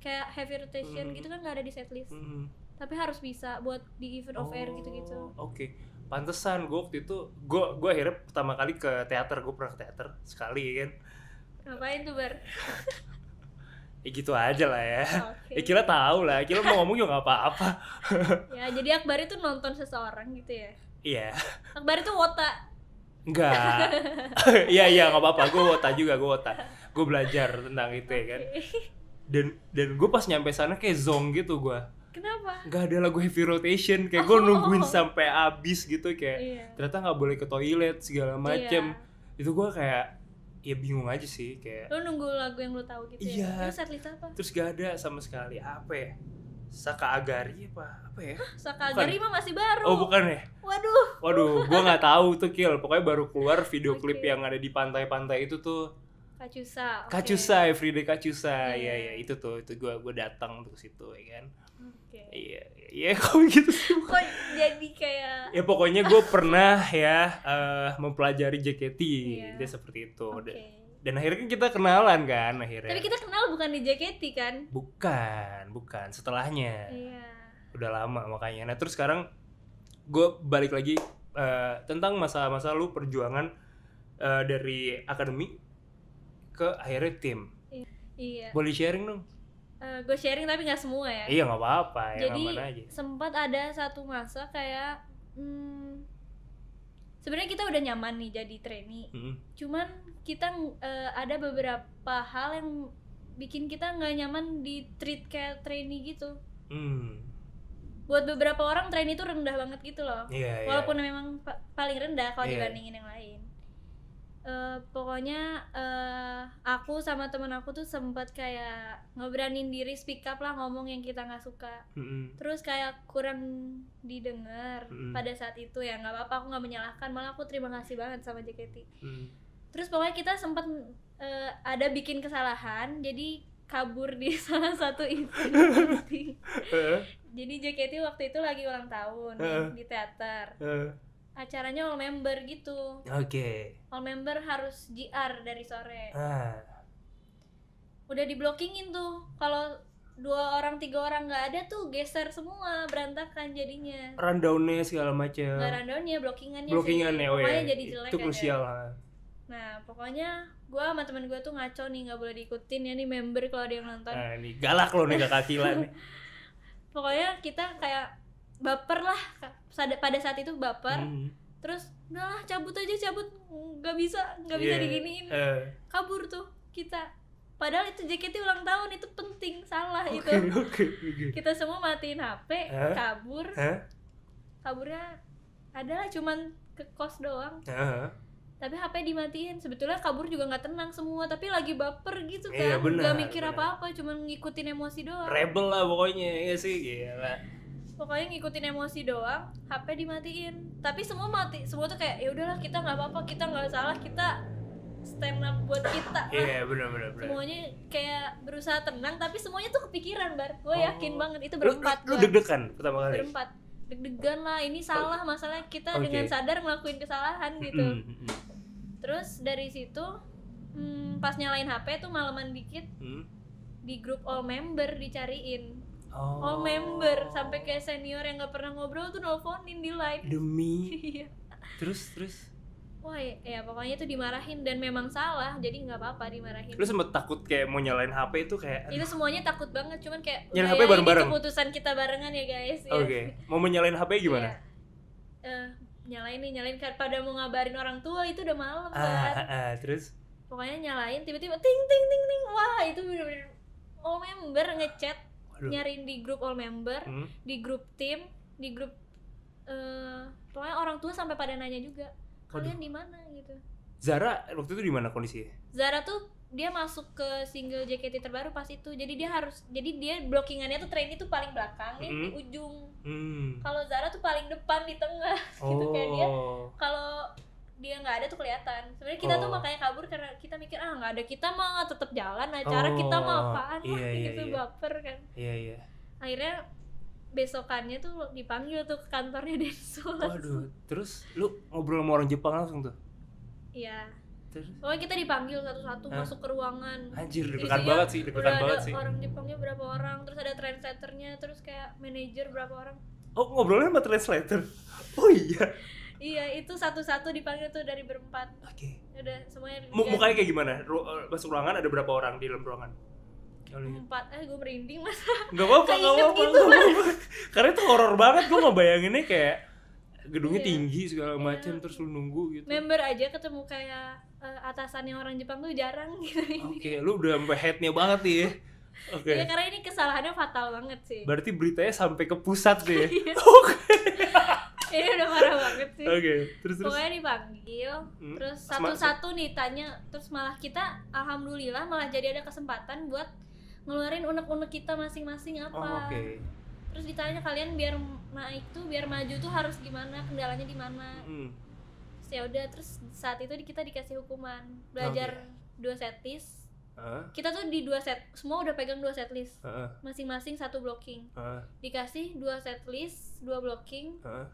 kayak heavy rotation -hmm. gitu kan nggak ada di setlist list, -hmm. tapi harus bisa buat di event oh, of air gitu-gitu oh, oke okay. pantesan gue waktu itu gue gue akhirnya pertama kali ke teater gue pernah ke teater sekali ya kan ngapain tuh ber? [LAUGHS] Ya gitu aja lah ya. Okay. Ya kira tahu lah, kira mau ngomong juga gak apa-apa. [LAUGHS] ya, jadi Akbar itu nonton seseorang gitu ya. Iya. Yeah. Akbar itu wota. Enggak. [LAUGHS] Iya iya nggak apa-apa. Gua wota juga gua wota. Gua belajar tentang itu okay. ya kan dan dan gue pas nyampe sana kayak zong gitu gue Kenapa? nggak ada lagu heavy rotation kayak oh. gue nungguin sampai abis gitu kayak yeah. ternyata nggak boleh ke toilet segala iya. macem yeah. itu gue kayak ya bingung aja sih kayak lo nunggu lagu yang lo tahu gitu ya? iya. ya terus setlist apa terus gak ada sama sekali apa ya Saka Agari apa apa ya Saka bukan. Agari mah masih baru oh bukan ya waduh waduh gue nggak tahu tuh kill pokoknya baru keluar video okay. [LAUGHS] klip yang ada di pantai-pantai itu tuh Kacusa. Okay. Kacusa everyday Kacusa. Iya yeah. ya yeah, itu tuh itu gua gua datang tuh ke situ ya kan. Iya, iya, yeah, [LAUGHS] kok gitu sih. Kok jadi kayak Ya pokoknya gue pernah ya uh, mempelajari JKT yeah. dia seperti itu. Okay. Dan, dan akhirnya kita kenalan kan akhirnya. Tapi kita kenal bukan di JKT kan? Bukan, bukan setelahnya. Iya. Udah lama makanya. Nah, terus sekarang gue balik lagi uh, tentang masa-masa lu perjuangan uh, dari akademi ke akhirnya tim. Iya. Boleh sharing dong? Uh, eh, gue sharing tapi nggak semua ya. Iya nggak apa-apa. Ya, Jadi sempat ada satu masa kayak hmm, sebenarnya kita udah nyaman nih jadi trainee. Hmm. Cuman kita uh, ada beberapa hal yang bikin kita nggak nyaman di treat kayak trainee gitu. Hmm. Buat beberapa orang trainee itu rendah banget gitu loh. Yeah, iya. Walaupun yeah. memang pa paling rendah kalau yeah. dibandingin yang lain Uh, pokoknya uh, aku sama teman aku tuh sempat kayak ngeberanin diri speak up lah ngomong yang kita nggak suka mm-hmm. terus kayak kurang didengar mm-hmm. pada saat itu ya nggak apa-apa aku nggak menyalahkan malah aku terima kasih banget sama JKT mm-hmm. terus pokoknya kita sempat uh, eh, ada bikin kesalahan jadi kabur di [LAUGHS] salah satu event jadi JKT waktu itu lagi ulang tahun uh. di teater uh acaranya all member gitu. Oke. Okay. All member harus GR dari sore. Ah. Udah diblokingin tuh. Kalau dua orang tiga orang nggak ada tuh geser semua berantakan jadinya. Rundownnya segala macam. Nggak rundownnya, blockingannya. Blockingannya, oh ya. jadi jelek. Itu krusial lah. Nah, pokoknya gue sama temen gue tuh ngaco nih nggak boleh diikutin ya nih member kalau dia nonton. Nah, ini galak loh nih gak kaki nih. [LAUGHS] pokoknya kita kayak baper lah pada saat itu baper hmm. terus nah cabut aja cabut nggak bisa nggak yeah. bisa iya, diginiin uh. kabur tuh kita padahal itu JKT ulang tahun itu penting salah okay, itu okay, [LAUGHS] okay. kita semua matiin HP huh? Eh? kabur huh? Eh? kaburnya adalah cuman ke kos doang uh tapi HP dimatiin sebetulnya kabur juga nggak tenang semua tapi lagi baper gitu iya, kan nggak yeah, gak mikir apa-apa cuman ngikutin emosi doang rebel lah pokoknya ya sih gila pokoknya ngikutin emosi doang HP dimatiin tapi semua mati semua tuh kayak ya udahlah kita nggak apa-apa kita nggak salah kita stand up buat kita iya yeah, iya, benar benar semuanya kayak berusaha tenang tapi semuanya tuh kepikiran bar gue oh. yakin banget itu berempat lu, lu, lu deg-degan pertama kali berempat deg-degan lah ini salah masalah kita okay. dengan sadar ngelakuin kesalahan gitu terus dari situ hmm, pas nyalain HP tuh malaman dikit mm. di grup all member dicariin oh. all member sampai kayak senior yang nggak pernah ngobrol tuh nelfonin di live demi [LAUGHS] iya. terus terus wah ya, ya pokoknya itu dimarahin dan memang salah jadi nggak apa-apa dimarahin terus sempet takut kayak mau nyalain HP itu kayak itu semuanya takut banget cuman kayak nyalain HP ya, bareng-bareng keputusan kita barengan ya guys ya. oke okay. ya. mau nyalain HP iya. gimana yeah. uh, nyalain nih nyalain kan pada mau ngabarin orang tua itu udah malam kan ah, ah, terus pokoknya nyalain tiba-tiba ting ting ting ting wah itu bener-bener oh member ngechat Aduh. nyariin di grup all member hmm? di grup tim di grup uh, pokoknya orang tua sampai pada nanya juga kalian di mana gitu Zara waktu itu di mana kondisinya Zara tuh dia masuk ke single JKT terbaru pas itu jadi dia harus jadi dia blockingannya tuh trainnya tuh paling belakang nih hmm. di ujung mm. kalau Zara tuh paling depan di tengah oh. [LAUGHS] gitu kayak dia oh. kalau dia nggak ada tuh kelihatan sebenarnya kita oh. tuh makanya kabur karena kita mikir ah nggak ada kita mah tetap jalan acara oh. kita mah oh, apaan iya, iya, gitu iya. baper kan iya iya akhirnya besokannya tuh dipanggil tuh ke kantornya Densu [LAUGHS] Waduh, terus lu ngobrol sama orang Jepang langsung tuh? Iya. Terus? Oh kita dipanggil satu-satu Hah? masuk ke ruangan. Anjir, dekat banget sih, dekat degan banget sih. Orang Jepangnya berapa orang, terus ada translatornya, terus kayak manajer berapa orang. Oh ngobrolnya sama translator? [LAUGHS] Oh iya. Iya, itu satu-satu dipanggil tuh dari berempat. Oke. Okay. Udah semuanya. M mukanya kayak gimana? Ru eh, masuk ruangan ada berapa orang di dalam ruangan? Empat, eh gue merinding mas Gak apa-apa, gak apa-apa gitu, Karena itu horor banget, gue gak bayanginnya kayak Gedungnya iya. tinggi segala iya. macam terus lu nunggu gitu Member aja ketemu kayak uh, eh, yang orang Jepang tuh jarang [LAUGHS] gitu Oke, okay, lu udah sampai headnya banget nih ya. Oke. Okay. Ya karena ini kesalahannya fatal banget sih. Berarti beritanya sampai ke pusat deh. [LAUGHS] Iya. Oke ini iya, udah marah banget sih oke okay. terus terus pokoknya dipanggil hmm? terus satu-satu nih tanya terus malah kita alhamdulillah malah jadi ada kesempatan buat ngeluarin unek-unek kita masing-masing apa oh, okay. terus ditanya kalian biar naik tuh biar maju tuh harus gimana kendalanya di mana hmm. terus ya udah terus saat itu kita dikasih hukuman belajar okay. dua setis Uh. Kita tuh di dua set, semua udah pegang dua set list. Masing-masing satu blocking. Uh. Dikasih dua set list, dua blocking. Uh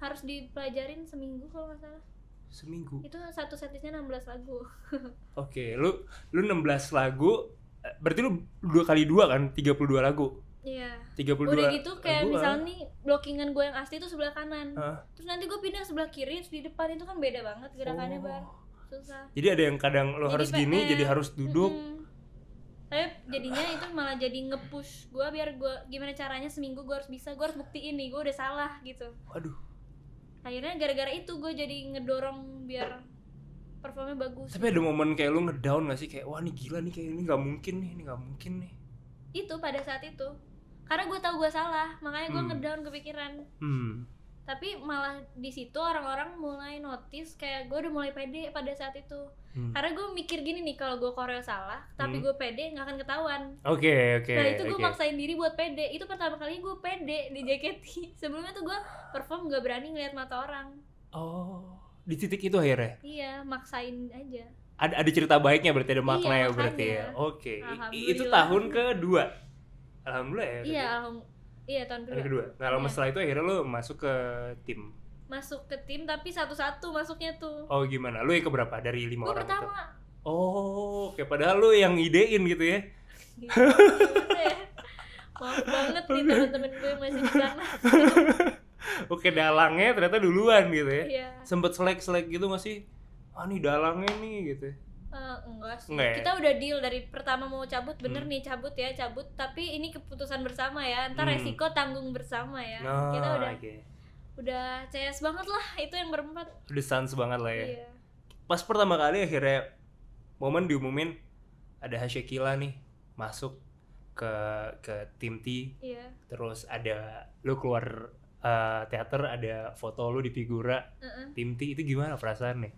harus dipelajarin seminggu kalau nggak salah seminggu itu satu setisnya belas lagu [LAUGHS] oke okay, lu lu belas lagu berarti lu dua kali dua kan tiga puluh dua lagu Iya. tiga 32 Udah gitu kayak lagu, ah. misal nih blockingan gue yang asli itu sebelah kanan. Huh? Ah. Terus nanti gue pindah sebelah kiri terus di depan itu kan beda banget gerakannya, oh. Bang. Susah. Jadi ada yang kadang lo jadi harus gini, jadi harus duduk. Mm -hmm. Tapi jadinya itu malah jadi ngepush gue biar gue gimana caranya seminggu gue harus bisa, gue harus buktiin nih gue udah salah gitu. Waduh akhirnya gara-gara itu gue jadi ngedorong biar performnya bagus tapi ada momen kayak lu ngedown gak sih kayak wah ini gila nih kayak ini nggak mungkin nih ini nggak mungkin nih itu pada saat itu karena gue tahu gue salah makanya gue hmm. ngedown kepikiran hmm tapi malah di situ orang-orang mulai notice kayak gue udah mulai pede pada saat itu hmm. karena gue mikir gini nih kalau gue koreo salah tapi hmm. gue pede nggak akan ketahuan oke okay, oke okay, nah itu gue okay. maksain diri buat pede itu pertama kali gue pede di JKT [LAUGHS] sebelumnya tuh gue perform gak berani ngeliat mata orang oh di titik itu akhirnya iya maksain aja ada ada cerita baiknya berarti ada makna iya, ya berarti ya oke okay. itu tahun kedua alhamdulillah ya iya ya? alhamdulillah Iya tahun kedua. Tahun kedua. Nah, kalau ya. setelah itu akhirnya lo masuk ke tim. Masuk ke tim tapi satu-satu masuknya tuh. Oh gimana? Lo yang keberapa dari lima gua orang pertama. itu? Oh, kayak padahal lo yang idein gitu ya? Gitu, ya. Maaf banget nih teman-teman gue masih di sana. [LAUGHS] Oke dalangnya ternyata duluan gitu ya. Iya. Sempet selek-selek gitu masih, ah nih dalangnya nih gitu. Eh, enggak sih. Ya? Kita udah deal dari pertama mau cabut, bener hmm. nih cabut ya, cabut. Tapi ini keputusan bersama ya. Ntar hmm. resiko tanggung bersama ya. Oh, kita udah okay. udah CS banget lah itu yang berempat. Udah sans banget lah ya. Iya. Pas pertama kali akhirnya momen diumumin ada Hashekila nih masuk ke ke tim T. Iya. Terus ada lu keluar uh, teater ada foto lu di figura uh -uh. tim T itu gimana perasaan nih?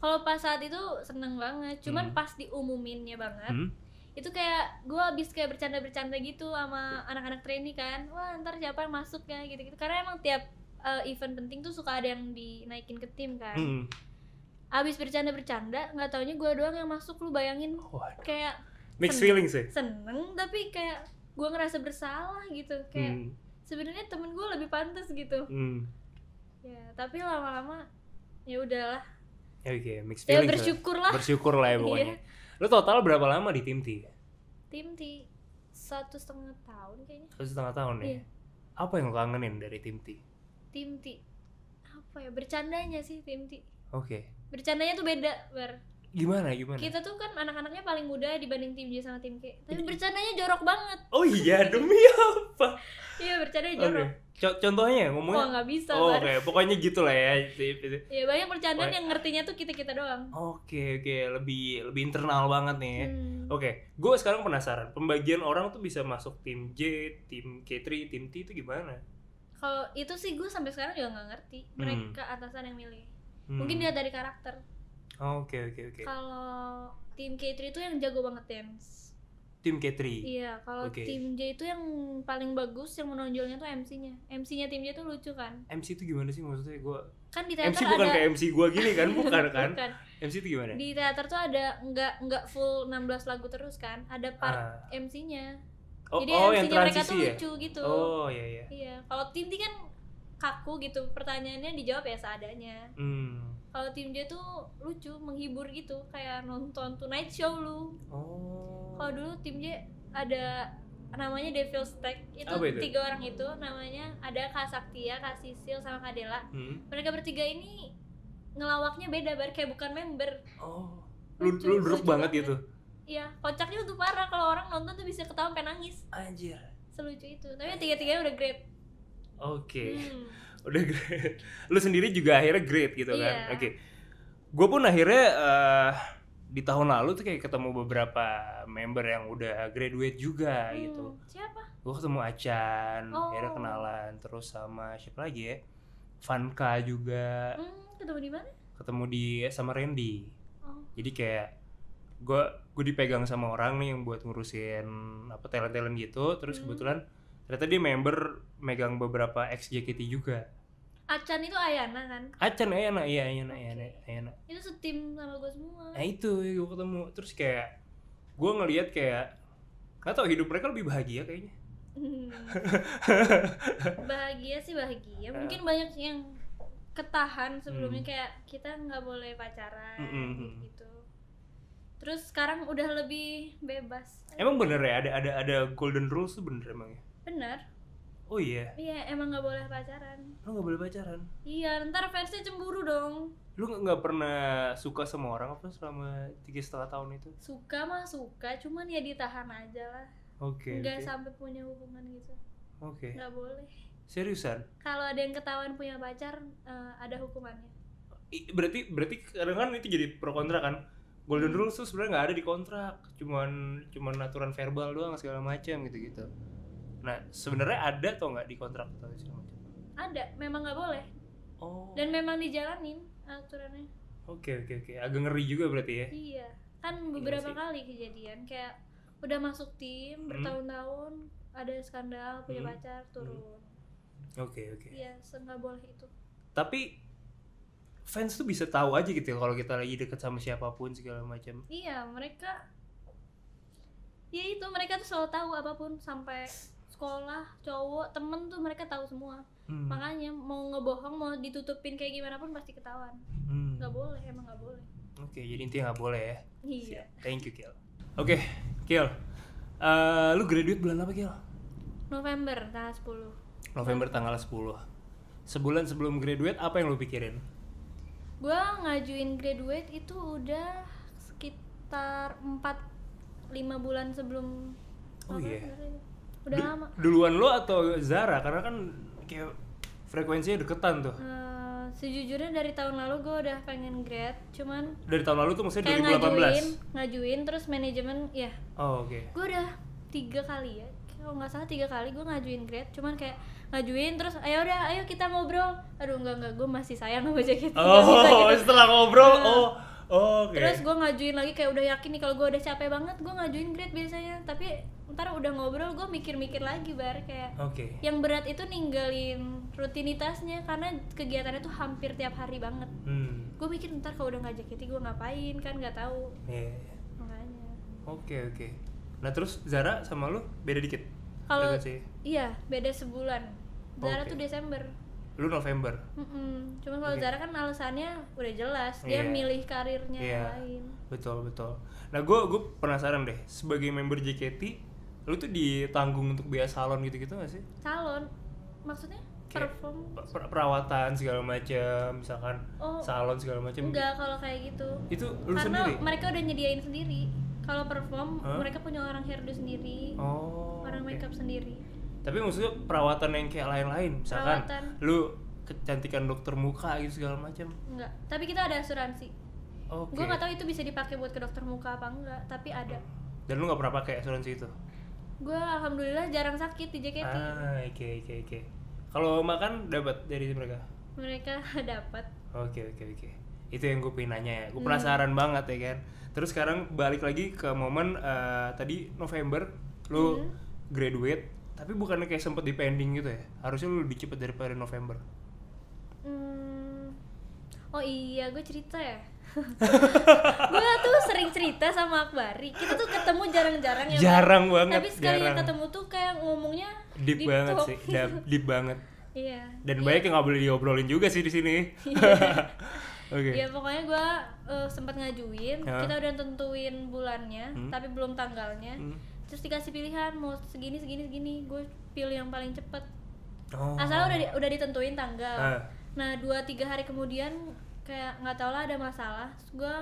kalau pas saat itu seneng banget cuman hmm. pas diumuminnya banget hmm. itu kayak gue habis kayak bercanda-bercanda gitu sama anak-anak trainee kan wah ntar siapa yang masuk ya gitu-gitu karena emang tiap uh, event penting tuh suka ada yang dinaikin ke tim kan hmm. abis bercanda-bercanda nggak taunya gue doang yang masuk lu bayangin kayak mixed feeling sih seneng tapi kayak gue ngerasa bersalah gitu kayak hmm. sebenarnya temen gue lebih pantas gitu hmm. ya tapi lama-lama ya udahlah Eh, oke, okay, mix ya, feelings. Ya bersyukur lah. [LAUGHS] Bersyukur lah ya pokoknya. Iya. Lo total berapa lama di tim T? Tim T satu setengah tahun kayaknya. Satu setengah tahun ya. Iya. Apa yang lo kangenin dari tim T? Tim T apa ya bercandanya sih tim T. Oke. Okay. Bercandanya tuh beda ber gimana gimana kita tuh kan anak-anaknya paling muda dibanding tim J sama tim K tapi bercandanya jorok banget oh iya demi apa iya bercandanya jorok okay. Co contohnya ngomongnya oh nggak bisa oh, oke okay. pokoknya gitulah ya iya banyak bercandaan yang ngertinya tuh kita kita doang oke okay, oke okay. lebih lebih internal banget nih ya. hmm. oke okay. gue sekarang penasaran pembagian orang tuh bisa masuk tim J tim K3 tim T itu gimana kalau itu sih gue sampai sekarang juga nggak ngerti mereka hmm. atasan yang milih hmm. mungkin dia dari karakter Oh, oke oke oke. Kalau tim K3 itu yang jago banget dance. Tim K3. Iya, kalau okay. tim J itu yang paling bagus yang menonjolnya tuh MC-nya. MC-nya tim J itu lucu kan? MC itu gimana sih maksudnya gue? Kan di teater MC bukan ada... kayak MC gue gini kan, [LAUGHS] bukan kan? bukan. MC itu gimana? Di teater tuh ada enggak enggak full 16 lagu terus kan? Ada part ah. MC-nya. Oh, Jadi oh, MC-nya mereka tuh ya? lucu gitu. Oh iya iya. Iya, kalau tim T kan kaku gitu pertanyaannya dijawab ya seadanya. Hmm kalau tim dia tuh lucu menghibur gitu kayak nonton Tonight Show lu oh. kalau dulu tim dia ada namanya Devil Tech itu, itu tiga orang itu namanya ada Kak Saktia, Kak Sisil sama Kak Dela hmm. mereka bertiga ini ngelawaknya beda bar kayak bukan member oh lucu, lu, lu lucu banget, banget gitu iya kocaknya tuh parah kalau orang nonton tuh bisa ketawa sampai nangis anjir selucu itu tapi tiga-tiganya udah great oke okay. hmm udah great [LAUGHS] lu sendiri juga akhirnya great gitu kan iya. oke okay. gue pun akhirnya uh, di tahun lalu tuh kayak ketemu beberapa member yang udah graduate juga hmm, gitu siapa gue ketemu Achan, oh. akhirnya kenalan terus sama siapa lagi ya Vanka juga hmm, ketemu di mana ketemu di eh, sama Randy oh. jadi kayak gue gue dipegang sama orang nih yang buat ngurusin apa talent talent gitu terus hmm. kebetulan ternyata dia member megang beberapa ex JKT juga Acan itu Ayana kan? Acan Ayana, iya Ayana, okay. Ayana, Ayana. Itu setim sama gue semua. Nah itu gue ketemu terus kayak gue ngelihat kayak nggak tau hidup mereka lebih bahagia kayaknya. Hmm. [LAUGHS] bahagia sih bahagia. Mungkin uh. banyak yang ketahan sebelumnya hmm. kayak kita nggak boleh pacaran hmm, hmm, -hmm. gitu. Terus sekarang udah lebih bebas. Emang bener ya ada ada ada golden rules tuh bener emang ya? Bener Oh iya. Iya emang gak boleh pacaran. Lo gak boleh pacaran? Iya ntar fansnya cemburu dong. Lu gak pernah suka sama orang apa selama tiga setengah tahun itu? Suka mah suka, cuman ya ditahan aja lah. Oke. Okay, nggak okay. sampai punya hubungan gitu. Oke. Okay. Nggak boleh. Seriusan? Kalau ada yang ketahuan punya pacar, uh, ada hukumannya. I, berarti berarti kadang kan itu jadi pro kontra kan? Golden hmm. rules tuh sebenarnya nggak ada di kontrak, cuman cuman aturan verbal doang segala macam gitu gitu nah sebenarnya ada atau nggak di kontrak atau segala macam ada memang nggak boleh oh dan memang dijalanin aturannya oke okay, oke okay, oke okay. agak ngeri juga berarti ya iya kan iya beberapa iya kali kejadian kayak udah masuk tim hmm. bertahun-tahun ada skandal punya hmm. pacar hmm. turun oke hmm. oke okay. iya nggak boleh itu tapi fans tuh bisa tahu aja gitu ya kalau kita lagi deket sama siapapun segala macam iya mereka ya itu mereka tuh selalu tahu apapun sampai sekolah cowok temen tuh mereka tahu semua hmm. makanya mau ngebohong mau ditutupin kayak gimana pun pasti ketahuan hmm. nggak boleh emang nggak boleh oke okay, jadi intinya nggak boleh ya iya thank you Kiel oke okay, Kiel uh, lu graduate bulan apa Kiel November tanggal 10 November tanggal 10 sebulan sebelum graduate apa yang lu pikirin gue ngajuin graduate itu udah sekitar 4 5 bulan sebelum Oh iya udah lama duluan lo atau Zara karena kan kayak frekuensinya deketan tuh uh, sejujurnya dari tahun lalu gue udah pengen grad cuman dari tahun lalu tuh maksudnya 2018 ngajuin, ngajuin terus manajemen ya oh, oke okay. gue udah tiga kali ya kalau nggak salah tiga kali gue ngajuin grad cuman kayak ngajuin terus ayo udah ayo kita ngobrol aduh enggak enggak gue masih sayang sama jaket oh gitu. [LAUGHS] setelah ngobrol uh, oh oke okay. Terus gue ngajuin lagi kayak udah yakin nih kalau gue udah capek banget gue ngajuin grade biasanya tapi ntar udah ngobrol gue mikir-mikir lagi bar kayak okay. yang berat itu ninggalin rutinitasnya karena kegiatannya tuh hampir tiap hari banget hmm. gue mikir ntar kalau udah ngajak itu gue ngapain kan nggak tahu iya, iya. makanya oke oke nah terus Zara sama lu beda dikit kalau iya beda sebulan Zara okay. tuh Desember lu November mm -mm. cuman kalau okay. Zara kan alasannya udah jelas dia yeah. milih karirnya yeah. yang iya. lain betul betul nah gue gue penasaran deh sebagai member JKT lu tuh ditanggung untuk biaya salon gitu-gitu gak sih? Salon? Maksudnya? perform per perawatan segala macam misalkan oh, salon segala macam enggak kalau kayak gitu itu lu karena sendiri? mereka udah nyediain sendiri kalau perform huh? mereka punya orang hairdo sendiri oh, orang okay. makeup sendiri tapi maksudnya perawatan yang kayak lain-lain misalkan perawatan. lu kecantikan dokter muka gitu segala macam enggak tapi kita ada asuransi okay. gue gak tahu itu bisa dipakai buat ke dokter muka apa enggak tapi ada dan lu gak pernah pakai asuransi itu gue alhamdulillah jarang sakit di JKT ah oke oke oke kalau makan dapat dari mereka mereka [LAUGHS] dapat oke okay, oke okay, oke okay. itu yang gue pengen nanya ya gue hmm. penasaran hmm. banget ya kan terus sekarang balik lagi ke momen uh, tadi November lu hmm. graduate tapi bukannya kayak sempet di pending gitu ya harusnya lu lebih cepet daripada November hmm. oh iya gue cerita ya [LAUGHS] gue tuh sering cerita sama Akbari kita tuh ketemu jarang-jarang ya jarang banget tapi sekali jarang. ketemu tuh kayak ngomongnya deep, deep banget talk. sih deep, [LAUGHS] deep banget iya dan iya. banyak yang nggak boleh diobrolin juga sih di sini Okay. Ya [LAUGHS] iya, pokoknya gue uh, sempat ngajuin, ya. kita udah tentuin bulannya, hmm. tapi belum tanggalnya. Hmm. Terus dikasih pilihan mau segini segini segini, gue pilih yang paling cepet. Oh. Asal udah di, udah ditentuin tanggal. Uh. Nah dua tiga hari kemudian kayak nggak tau lah ada masalah gue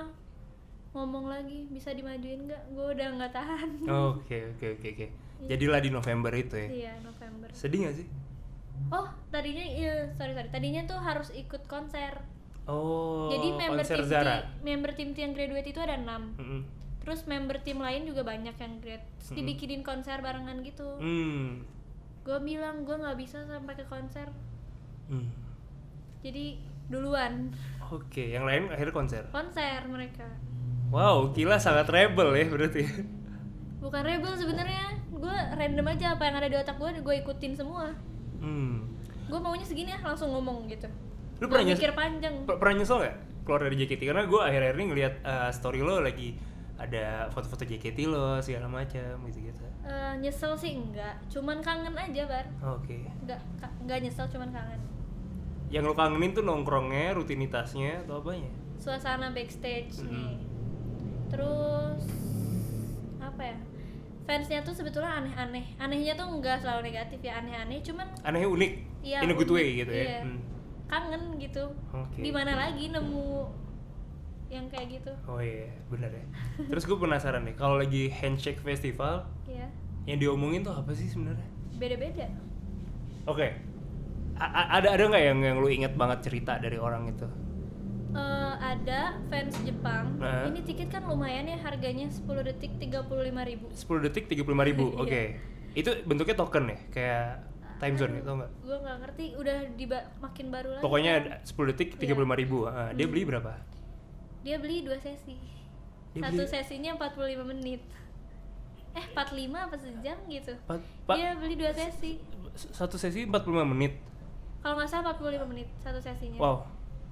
ngomong lagi bisa dimajuin nggak gue udah nggak tahan [LAUGHS] oke oke oke oke iya. jadilah di November itu ya iya November sedih gak sih oh tadinya iya sorry sorry tadinya tuh harus ikut konser oh jadi member konser tim Zara. Di, member tim yang graduate itu ada enam mm -hmm. terus member tim lain juga banyak yang grad terus mm -hmm. dibikinin konser barengan gitu mm. gue bilang gue nggak bisa sampai ke konser mm. jadi duluan oke okay. yang lain akhirnya konser konser mereka wow gila sangat rebel ya berarti bukan rebel sebenarnya gue random aja apa yang ada di otak gue gue ikutin semua hmm. gue maunya segini ya langsung ngomong gitu lu pernah nyesel panjang per pernah nyesel gak keluar dari JKT karena gue akhir-akhir ini ngeliat uh, story lo lagi ada foto-foto JKT lo segala macam gitu gitu uh, nyesel sih enggak cuman kangen aja bar oke okay. enggak enggak nyesel cuman kangen yang lo kangenin tuh nongkrongnya rutinitasnya atau apanya suasana backstage hmm. nih terus apa ya fansnya tuh sebetulnya aneh-aneh anehnya tuh enggak selalu negatif ya aneh-aneh cuman anehnya unik iya, in a good way gitu ya. iya. ya hmm. kangen gitu okay. di mana lagi nemu yang kayak gitu oh iya benar ya [LAUGHS] terus gue penasaran nih kalau lagi handshake festival yeah. yang diomongin tuh apa sih sebenarnya beda-beda oke okay A ada ada nggak yang yang lu inget banget cerita dari orang itu? Uh, ada fans Jepang. Nah. Ini tiket kan lumayan ya harganya 10 detik 35 ribu. 10 detik 35 ribu, [LAUGHS] iya. oke. Okay. Itu bentuknya token ya, kayak time zone gitu nggak? Gue nggak ngerti, udah di makin baru lagi. Pokoknya kan? 10 detik 35 iya. yeah. ribu. Uh, dia hmm. beli berapa? Dia beli dua sesi. Dia Satu beli... sesinya 45 menit. Eh 45 apa sejam gitu? Pa dia beli dua sesi. Satu sesi 45 menit kalau nggak salah 45 menit satu sesinya wow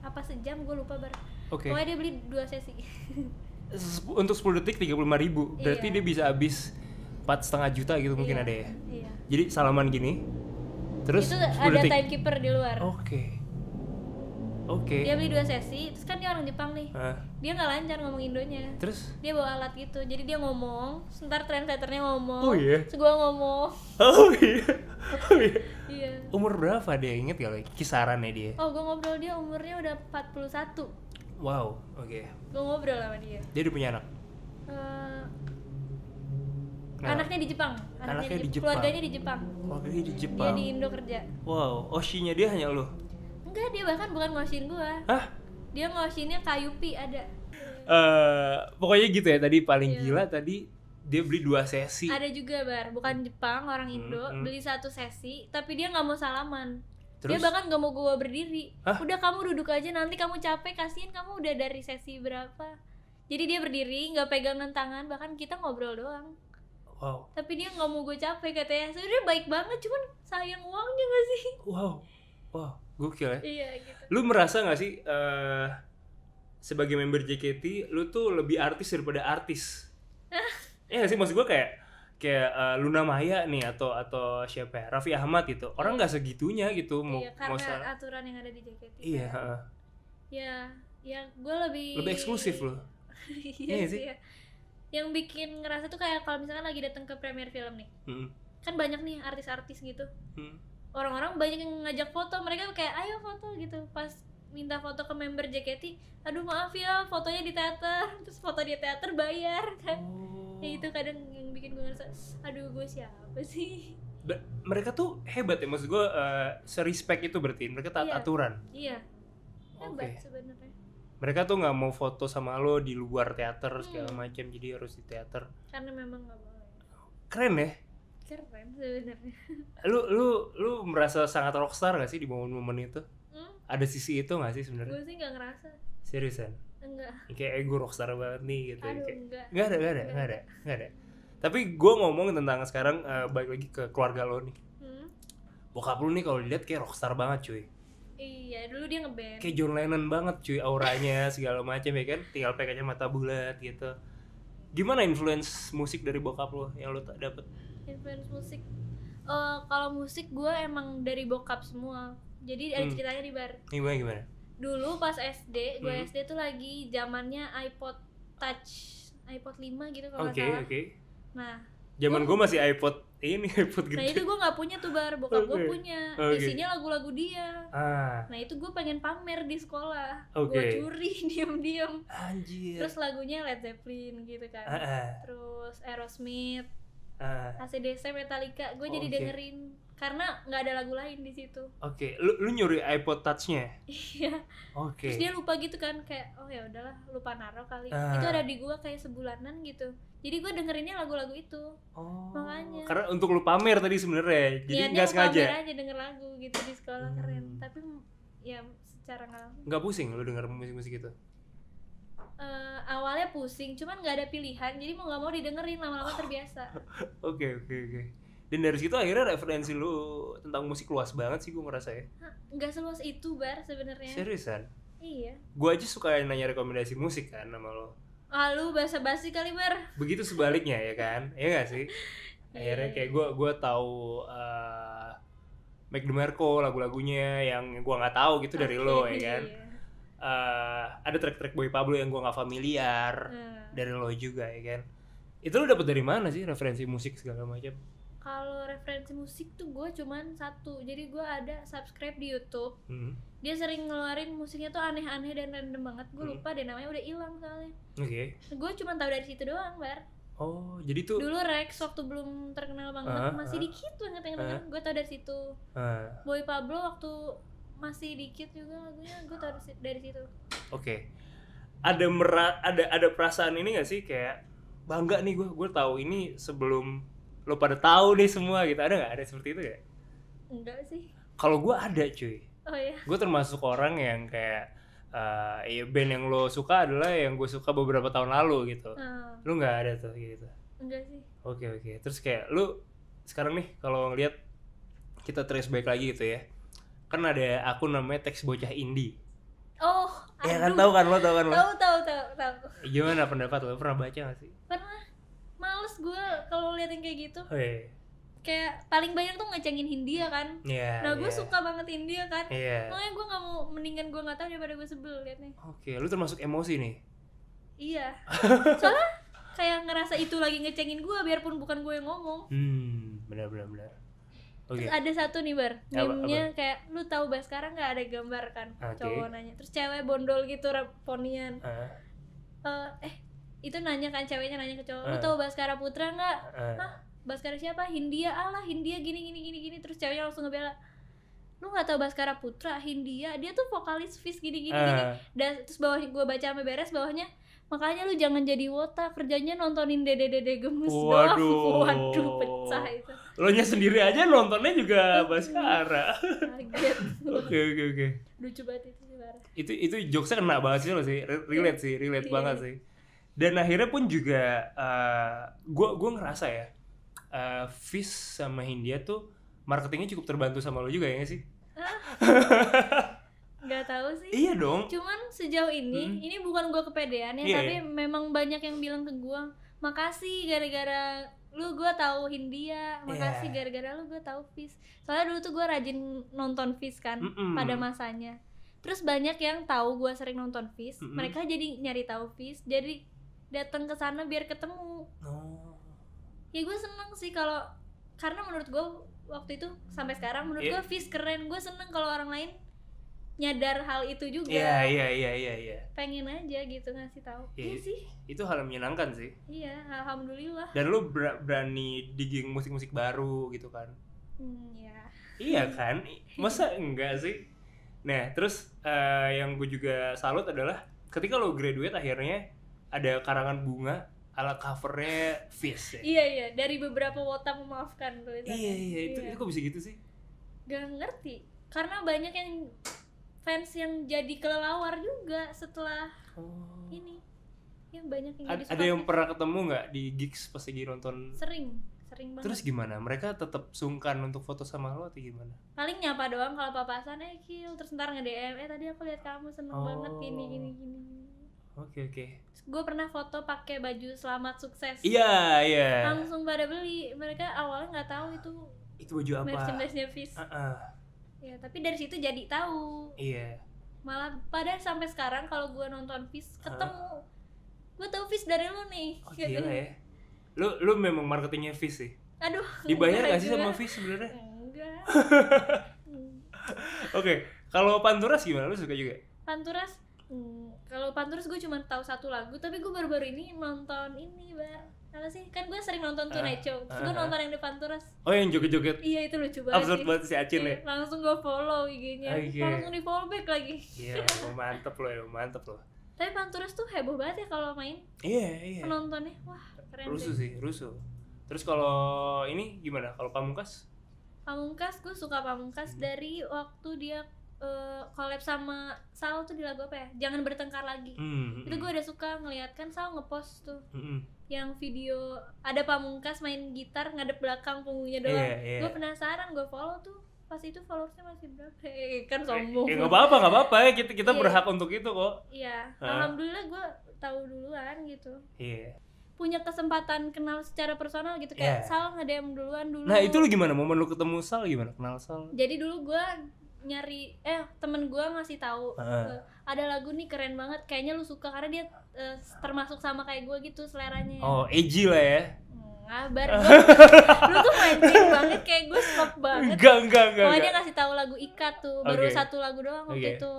apa sejam gue lupa ber. okay. pokoknya dia beli dua sesi untuk 10 detik 35 ribu iya. berarti iya. dia bisa habis empat setengah juta gitu iya. mungkin ada ya iya. jadi salaman gini terus itu ada detik. timekeeper di luar oke okay. Oke. Okay. Dia beli dua sesi, terus kan dia orang Jepang nih. Uh. Dia nggak lancar ngomong Indonya. Terus? Dia bawa alat gitu, jadi dia ngomong, sebentar translatornya ngomong. Oh iya. Yeah. Terus gua ngomong. Oh iya. Oh iya. iya. Umur berapa dia inget ya? kisarannya dia? Oh, gue ngobrol dia umurnya udah 41. Wow, oke. Okay. Gua ngobrol sama dia. Dia udah punya anak? Uh, Nah. Anaknya di Jepang. Anaknya, anaknya di, Jepang. Keluarganya di Jepang. Keluarganya di Jepang. Dia di Indo kerja. Wow, Oshinya dia hanya lu. Enggak, dia bahkan bukan ngawasin gua. Hah? Dia kayu pi ada. Eh, uh, pokoknya gitu ya tadi paling yeah. gila tadi dia beli dua sesi. Ada juga bar, bukan Jepang, orang hmm, Indo, mm hmm. beli satu sesi, tapi dia nggak mau salaman. Terus? Dia bahkan nggak mau gua berdiri. Hah? Udah kamu duduk aja nanti kamu capek kasihan kamu udah dari sesi berapa. Jadi dia berdiri nggak pegangan tangan bahkan kita ngobrol doang. Wow. Tapi dia nggak mau gue capek katanya. Sebenarnya baik banget cuman sayang uangnya gak sih? Wow. Wow. Gokil ya. Iya gitu. Lu merasa gak sih uh, sebagai member JKT lu tuh lebih artis daripada artis? [LAUGHS] Iya gak sih maksud gue kayak kayak uh, Luna Maya nih atau atau siapa ya Raffi Ahmad gitu orang nggak segitunya gitu mau iya, karena mau aturan yang ada di JKT iya kan? ya ya gue lebih lebih eksklusif loh [LAUGHS] iya, iya sih ya. yang bikin ngerasa tuh kayak kalau misalkan lagi datang ke premier film nih hmm. kan banyak nih artis-artis gitu hmm orang-orang banyak yang ngajak foto mereka kayak ayo foto gitu pas minta foto ke member JKT aduh maaf ya fotonya di teater [LAUGHS] terus foto di teater bayar kan oh. ya itu kadang yang bikin gue ngerasa aduh gue siapa sih Ber mereka tuh hebat ya maksud gue uh, serispek itu berarti mereka taat iya. aturan iya hebat okay. sebenarnya mereka tuh nggak mau foto sama lo di luar teater hmm. segala macam jadi harus di teater karena memang nggak boleh keren ya keren sebenarnya [LAUGHS] lu lu lu merasa sangat rockstar gak sih di momen-momen itu hmm? ada sisi itu gak sih sebenarnya gue sih gak ngerasa seriusan enggak kayak ego eh, rockstar banget nih gitu Aduh, kayak, enggak enggak ada enggak ada enggak ada enggak ada tapi gue ngomong tentang sekarang uh, balik lagi ke keluarga lo nih hmm? bokap lu nih kalau dilihat kayak rockstar banget cuy Iya, dulu dia ngeband. Kayak John Lennon banget cuy auranya [LAUGHS] segala macam ya kan. Tinggal pakai mata bulat gitu. Gimana influence musik dari bokap lo yang lo dapet? influence musik uh, kalau musik gue emang dari bokap semua jadi ada hmm. ceritanya di bar gimana gimana dulu pas SD gue hmm. SD tuh lagi zamannya iPod Touch iPod 5 gitu kalau okay, salah okay. nah zaman gue masih iPod ini [LAUGHS] iPod gitu nah itu gue nggak punya tuh bar bokap okay. gue punya okay. isinya lagu-lagu dia ah. nah itu gue pengen pamer di sekolah okay. gue curi [LAUGHS] diem-diem terus lagunya Led Zeppelin gitu kan ah. ah. terus Aerosmith uh, eh. ACDC Metallica gue jadi okay. dengerin karena nggak ada lagu lain di situ. [LAUGHS] Oke, okay. lu, lu nyuri iPod touchnya? Iya. Oke. Okay. Terus dia lupa gitu kan kayak oh ya udahlah lupa naruh kali. Uh. Itu ada di gua kayak sebulanan gitu. Jadi gue dengerinnya lagu-lagu itu. Oh. Makanya. Karena untuk lu pamer tadi sebenarnya. Jadi iya, nggak sengaja. Pamer aja denger lagu gitu di sekolah hmm. keren. Tapi ya secara nggak. Nggak pusing lu denger musik-musik gitu? uh, awalnya pusing cuman nggak ada pilihan jadi mau nggak mau didengerin lama-lama oh. terbiasa [LAUGHS] oke oke oke dan dari situ akhirnya referensi lu tentang musik luas banget sih gue merasa. ya nggak seluas itu bar sebenarnya seriusan iya gue aja suka nanya rekomendasi musik kan sama lo ah lu bahasa basi kali bar begitu sebaliknya ya kan Iya gak sih [LAUGHS] iya. akhirnya kayak gue gua tahu uh, eh, Mike DeMarco lagu-lagunya yang gue nggak tahu gitu okay, dari lo ya kan iya uh, ada track-track Boy Pablo yang gue nggak familiar hmm. dari lo juga ya kan itu lo dapet dari mana sih referensi musik segala macam kalau referensi musik tuh gue cuman satu jadi gue ada subscribe di YouTube hmm. dia sering ngeluarin musiknya tuh aneh-aneh dan random banget gue hmm. lupa deh namanya udah hilang soalnya oke okay. gue cuma tahu dari situ doang bar Oh, jadi tuh dulu Rex waktu belum terkenal banget uh, masih uh, dikit banget yang uh, gue tau dari situ. Uh, Boy Pablo waktu masih dikit juga lagunya gue taruh dari situ oke okay. ada mera ada ada perasaan ini gak sih kayak bangga nih gue gue tahu ini sebelum lo pada tahu deh semua gitu ada nggak ada seperti itu ya enggak sih kalau gue ada cuy oh, iya. gue termasuk orang yang kayak uh, ya band yang lo suka adalah yang gue suka beberapa tahun lalu gitu uh. Ah. lo nggak ada tuh gitu enggak sih oke okay, oke okay. terus kayak lo sekarang nih kalau ngeliat kita trace back lagi gitu ya kan ada aku namanya teks bocah indie oh aduh. ya kan tahu kan lo tahu kan lo tahu tahu tahu tahu gimana pendapat lo pernah baca gak sih pernah males gue kalau liat yang kayak gitu oh, iya. kayak paling banyak tuh ngecengin Hindia kan yeah, nah gue yeah. suka banget India kan yeah. makanya gue nggak mau mendingan gue nggak tahu daripada gue sebel liatnya oke okay, lu termasuk emosi nih iya [LAUGHS] soalnya kayak ngerasa itu lagi ngecengin gue biarpun bukan gue yang ngomong hmm benar benar benar Okay. Terus ada satu nih bar, meme kayak lu tahu bah sekarang nggak ada gambar kan okay. cowok nanya, terus cewek bondol gitu ponian. Uh. Uh, eh itu nanya kan ceweknya nanya ke cowok, uh. lu ah. tahu Baskara Putra nggak? Uh. Hah, Baskara siapa? Hindia Allah, Hindia gini gini gini gini, terus ceweknya langsung ngebela lu nggak tahu Baskara Putra Hindia dia tuh vokalis Fis gini gini, uh. gini. Dan, terus bawah gue baca sampai beres bawahnya makanya lu jangan jadi wota kerjanya nontonin dede dede gemes waduh. doang waduh pecah itu lo nya sendiri aja nontonnya juga baskara oke oke oke lucu banget itu sih itu itu jokesnya kena banget sih lo sih relate sih relate iya. banget sih dan akhirnya pun juga gue uh, gue ngerasa ya uh, eh, Fish sama Hindia tuh marketingnya cukup terbantu sama lo juga ya gak sih [LAUGHS] Gak tahu sih. Iya dong. Cuman sejauh ini, hmm. ini bukan gue kepedean ya, yeah, tapi yeah. memang banyak yang bilang ke gue, makasih gara-gara lu gue tahu Hindia, iya. makasih yeah. gara-gara lu gue tahu Fis. Soalnya dulu tuh gue rajin nonton Fis kan, mm -mm. pada masanya. Terus banyak yang tahu gue sering nonton Fis, mereka jadi nyari tahu Fis, jadi datang ke sana biar ketemu. Oh. Ya gue seneng sih kalau karena menurut gue waktu itu sampai sekarang menurut yeah. gue Fis keren, gue seneng kalau orang lain nyadar hal itu juga. Iya, iya, iya, iya, iya. Pengen aja gitu ngasih tahu. Iya, yeah, sih. Itu hal yang menyenangkan sih. Iya, alhamdulillah. Dan lu berani digging musik-musik baru gitu kan. Hmm, iya. yeah. Iya kan? Masa enggak sih? Nah, terus uh, yang gue juga salut adalah ketika lo graduate akhirnya ada karangan bunga ala covernya Fish ya? Iya, iya. Dari beberapa wota memaafkan tulisannya. Iya, iya. Itu, iya. itu kok bisa gitu sih? Gak ngerti. Karena banyak yang fans yang jadi kelelawar juga setelah oh. ini yang banyak yang ada yang pernah ketemu nggak di gigs pas lagi nonton sering sering banget terus gimana mereka tetap sungkan untuk foto sama lo atau gimana paling nyapa doang kalau papasan eh kill terus ntar nge DM eh tadi aku lihat kamu seneng oh. banget gini gini gini Oke okay, oke. Okay. Gue pernah foto pakai baju selamat sukses. Iya yeah, iya. Yeah. Langsung pada beli. Mereka awalnya nggak tahu itu. Itu baju apa? Merchandise-nya Fis. Uh -uh ya tapi dari situ jadi tahu iya malah padahal sampai sekarang kalau gue nonton Fis ketemu huh? gue tahu Fis dari lu nih oh, gitu. gila ya lu lu memang marketingnya Fis sih aduh [LAUGHS] dibayar gak sih sama Fis sebenarnya enggak [LAUGHS] oke okay. kalau Panturas gimana lu suka juga Panturas hmm, kalau Panturas gue cuma tahu satu lagu tapi gue baru-baru ini nonton ini bang apa sih kan gue sering nonton tuh uh, uh, gue nonton ah. yang depan Panturas oh yang joget-joget iya itu lucu banget absurd banget si Acil iya, ya langsung gue follow IG-nya okay. Ah, iya. langsung di follow back lagi iya yeah, [LAUGHS] mantep loh ya mantep loh tapi Panturas tuh heboh banget ya kalau main iya yeah, iya yeah. penontonnya wah keren rusuh sih rusuh terus kalau ini gimana kalau Pamungkas Pamungkas gue suka Pamungkas hmm. dari waktu dia uh, collab sama Sal tuh di lagu apa ya jangan bertengkar lagi mm, -hmm. itu gue udah suka ngeliat kan Sal ngepost tuh mm, -hmm yang video ada pamungkas main gitar ngadep belakang punggungnya doang yeah, yeah. gue penasaran gue follow tuh pas itu followersnya masih berapa [LAUGHS] eh, kan eh, sombong eh, Gak apa-apa gak apa-apa ya kita kita yeah. berhak untuk itu kok iya yeah. alhamdulillah gue tahu duluan gitu iya yeah punya kesempatan kenal secara personal gitu kayak yeah. Sal yang duluan dulu. Nah, itu lu gimana momen lu ketemu Sal gimana? Kenal Sal? Jadi dulu gue nyari eh temen gue ngasih tahu uh. ada lagu nih keren banget kayaknya lu suka karena dia uh, termasuk sama kayak gue gitu seleranya oh edgy lah ya ngabar [LAUGHS] lu tuh mancing banget kayak gue stop banget enggak enggak enggak, makanya dia ngasih tahu lagu Ika tuh baru satu lagu doang waktu itu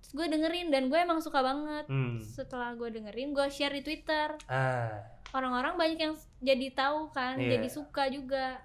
terus gue dengerin dan gue emang suka banget hmm. setelah gue dengerin gue share di Twitter ah. orang-orang banyak yang jadi tahu kan yeah. jadi suka juga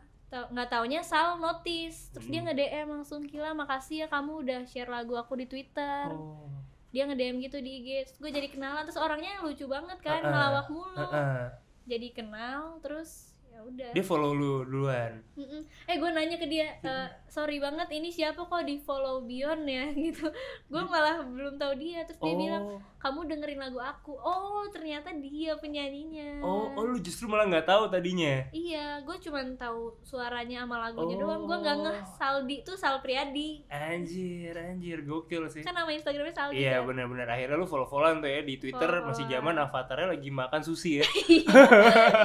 nggak taunya Sal notice terus hmm. dia nge DM langsung Kila makasih ya kamu udah share lagu aku di Twitter oh. dia nge DM gitu di IG terus gue jadi kenalan terus orangnya yang lucu banget kan uh -uh. ngelawak mulu uh -uh. jadi kenal terus ya udah dia follow lu duluan mm -mm. eh gue nanya ke dia uh, sorry banget ini siapa kok di follow Bion ya [LAUGHS] gitu gue hmm. malah belum tahu dia terus dia oh. bilang kamu dengerin lagu aku oh ternyata dia penyanyinya oh oh lu justru malah nggak tahu tadinya iya gue cuma tahu suaranya sama lagunya oh. doang gue nggak ngeh Saldi tuh Sal Priadi anjir anjir gokil sih kan nama Instagramnya Saldi iya kan? benar-benar akhirnya lu follow followan tuh ya di Twitter follow masih zaman avatarnya lagi makan sushi ya [LAUGHS] iya,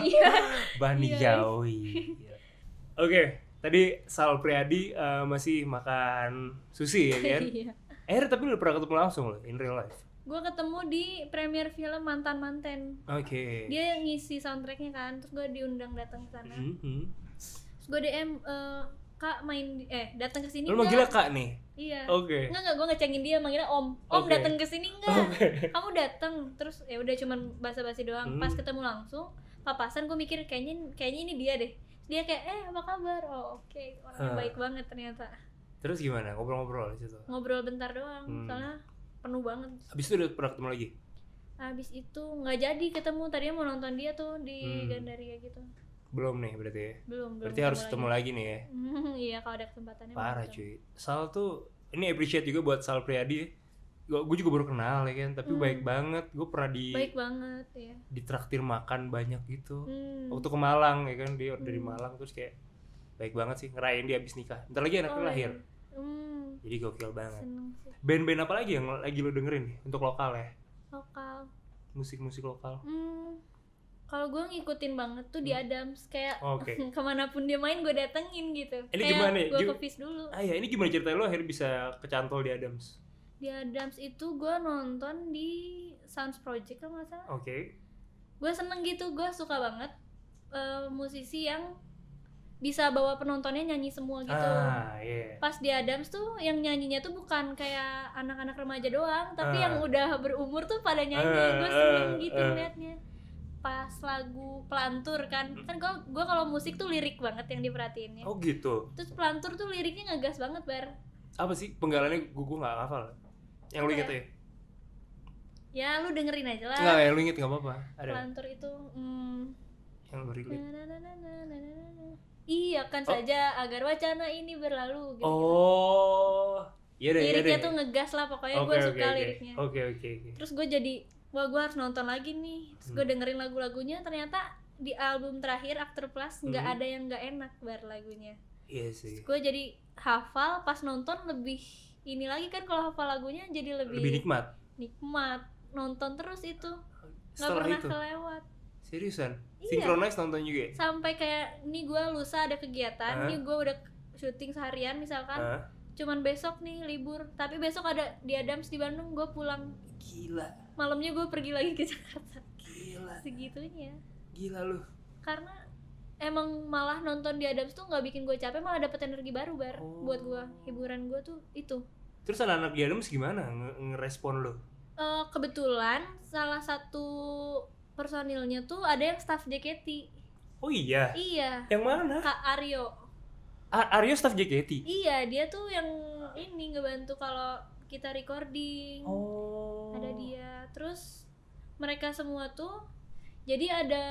iya. [LAUGHS] bani iya. jauhi oke tadi Sal Priadi uh, eh, masih makan sushi ya kan [LAUGHS] iya. Akhirnya tapi lu pernah ketemu langsung loh in real life gue ketemu di premier film mantan manten oke okay. dia ngisi soundtracknya kan terus gue diundang datang ke sana mm -hmm. gue dm uh, kak main eh datang ke sini lu manggilnya kak nih iya oke okay. enggak enggak gue ngecengin dia manggilnya om om okay. datang ke sini enggak okay. kamu datang terus ya udah cuman basa-basi doang mm. pas ketemu langsung papasan gue mikir kayaknya kayaknya ini dia deh dia kayak eh apa kabar oh oke okay. orangnya huh. baik banget ternyata terus gimana ngobrol-ngobrol situ ngobrol bentar doang hmm. soalnya penuh banget habis itu udah pernah ketemu lagi habis itu nggak jadi ketemu tadinya mau nonton dia tuh di hmm. Gandaria gitu belum nih berarti ya? belum berarti harus ketemu lagi. lagi nih ya hmm, iya kalau ada kesempatannya parah cuy Sal tuh ini appreciate juga buat Sal Priadi ya. gue juga baru kenal ya kan tapi hmm. baik banget gue pernah di baik banget ya ditraktir makan banyak gitu hmm. waktu ke Malang ya kan dia hmm. dari Malang terus kayak baik banget sih ngerayain dia abis nikah Ntar lagi anaknya oh, lahir iya. hmm jadi gokil banget. Ben-ben Band-band apa lagi yang lagi lo dengerin nih untuk lokal ya? Lokal. Musik-musik lokal. Hmm, kalau gue ngikutin banget tuh di hmm. Adams kayak okay. [LAUGHS] kemanapun dia main gue datengin gitu. Ini kayak gimana? Gue kepis dulu. Ah ya ini gimana ceritanya lo akhirnya bisa kecantol di Adams? Di Adams itu gue nonton di Sounds Project kalau nggak salah. Oke. Okay. Gue seneng gitu, gue suka banget uh, musisi yang bisa bawa penontonnya nyanyi semua gitu. Ah, yeah. Pas di Adams tuh yang nyanyinya tuh bukan kayak anak-anak remaja doang, tapi ah. yang udah berumur tuh pada nyanyi. Uh, ah, gue seneng ah, gitu uh. Ah. liatnya. Pas lagu pelantur kan, hmm. kan gue gua kalau musik tuh lirik banget yang diperhatiinnya. Oh gitu. Terus pelantur tuh liriknya ngegas banget bar. Apa sih penggalannya gue gue nggak hafal. Yang lu inget ya? Ya lu dengerin aja lah. nggak ya lu inget nggak apa-apa. Ada. Pelantur itu. Hmm, yang lu inget. Iya kan oh. saja agar wacana ini berlalu. Gitu, oh, iya, iya deh. Liriknya tuh ngegas lah pokoknya okay, gue suka okay, liriknya. Oke okay, oke okay, oke. Okay. Terus gue jadi wah gue harus nonton lagi nih. Terus gue hmm. dengerin lagu-lagunya ternyata di album terakhir After Plus nggak hmm. ada yang nggak enak bar lagunya. Iya sih. Gue jadi hafal pas nonton lebih ini lagi kan kalau hafal lagunya jadi lebih lebih nikmat. Nikmat nonton terus itu nggak pernah itu. kelewat seriusan iya. Sinkronize nonton juga ya? sampai kayak nih gue lusa ada kegiatan uh nih gue udah syuting seharian misalkan uh cuman besok nih libur tapi besok ada di Adams di Bandung gue pulang gila malamnya gue pergi lagi ke [LAUGHS] Jakarta gila segitunya gila lu karena emang malah nonton di Adams tuh nggak bikin gue capek malah dapet energi baru bar oh. buat gue hiburan gue tuh itu terus anak-anak di Adams gimana ngerespon lo? Uh, eh, kebetulan salah satu personilnya tuh ada yang staff JKT. Oh iya. Iya. Yang mana? Kak Aryo. A Aryo staff JKT. Iya, dia tuh yang ini ngebantu kalau kita recording. Oh. Ada dia. Terus mereka semua tuh jadi ada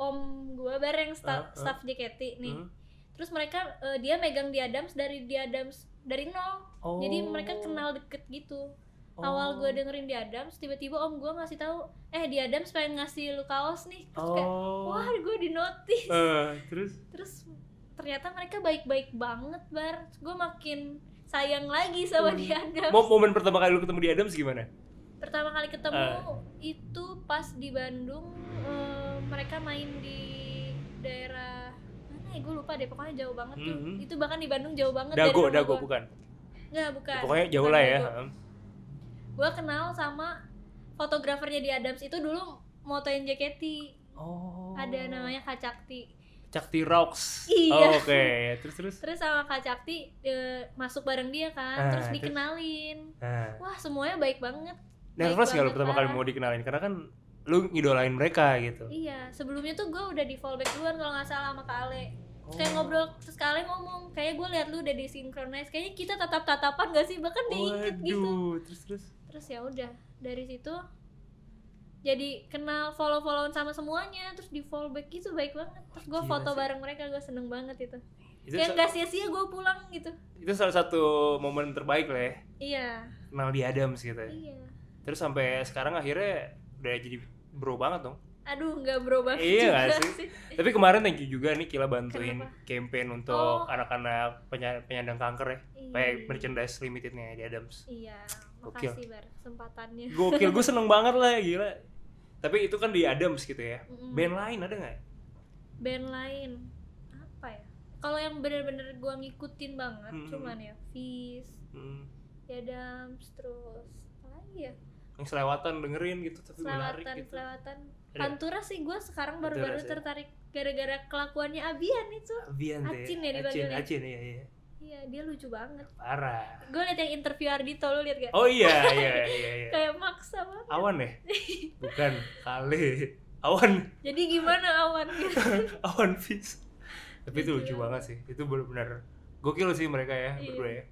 om gue bareng ah, ah. staff uh, uh. staff JKT nih. Hmm. Terus mereka uh, dia megang di Adams dari di Adams dari nol. Oh. Jadi mereka kenal deket gitu oh. awal gue dengerin di Adams tiba-tiba om gue ngasih tahu eh di Adams pengen ngasih lu kaos nih terus oh. kayak wah gue di notice uh, terus terus ternyata mereka baik-baik banget bar gue makin sayang lagi sama uh. di hmm. Adams Mom momen pertama kali lu ketemu di Adams gimana pertama kali ketemu uh. itu pas di Bandung uh, mereka main di daerah mana ya gue lupa deh pokoknya jauh banget mm -hmm. tuh itu bahkan di Bandung jauh banget dago dago bukan Enggak, bukan. Ya, pokoknya jauh lah ya. Dago gue kenal sama fotografernya di Adams itu dulu motoin JKT oh. ada namanya Kak Cakti Cakti Rocks iya oh, oke okay. terus terus terus sama Kak Cakti e, masuk bareng dia kan ah, terus dikenalin ah. wah semuanya baik banget nervous gak lo pertama kali mau dikenalin karena kan lu ngidolain mereka gitu iya sebelumnya tuh gue udah di fallback duluan kalau nggak salah sama Kak Ale oh. kayak ngobrol terus Kak ngomong kayak gue liat lu udah disinkronize kayaknya kita tatap tatapan gak sih bahkan diinget gitu terus terus terus ya udah dari situ jadi kenal follow followan sama semuanya terus di follow back gitu baik banget terus gue foto sih. bareng mereka gue seneng banget itu, itu kayak nggak sia-sia gue pulang gitu itu salah satu momen terbaik lah ya iya kenal di Adams gitu ya. iya terus sampai sekarang akhirnya udah jadi bro banget dong aduh nggak bro banget iya juga sih. sih tapi kemarin thank you juga nih Kila bantuin Kenapa? campaign untuk oh. anak-anak oh. penyandang kanker ya iya. kayak merchandise limitednya di Adams iya Makasih Bar, kesempatannya. Gokil, gue [LAUGHS] seneng banget lah gila. Tapi itu kan di Adams gitu ya. mm Band lain ada nggak? Band lain apa ya? Kalau yang bener-bener gue ngikutin banget, mm cuman ya Fizz, mm. di ya Adams, terus apa lagi ya? Yang selewatan dengerin gitu, tapi selewatan, gitu. Selewatan, Pantura sih gue sekarang baru-baru tertarik gara-gara kelakuannya Abian itu. Abian Acin ya, ya dipanggilnya. Acin, Acin iya ya Iya, dia lucu banget. Parah. Gue liat yang interview Ardito, lu liat gak? Oh iya, iya, iya. iya. [LAUGHS] Kayak maksa banget. Awan ya? [LAUGHS] Bukan, kali. Awan. Jadi gimana Awan? [LAUGHS] awan fish. Tapi itu lucu banget sih. Itu benar-benar gokil sih mereka ya, iya. berdua ya.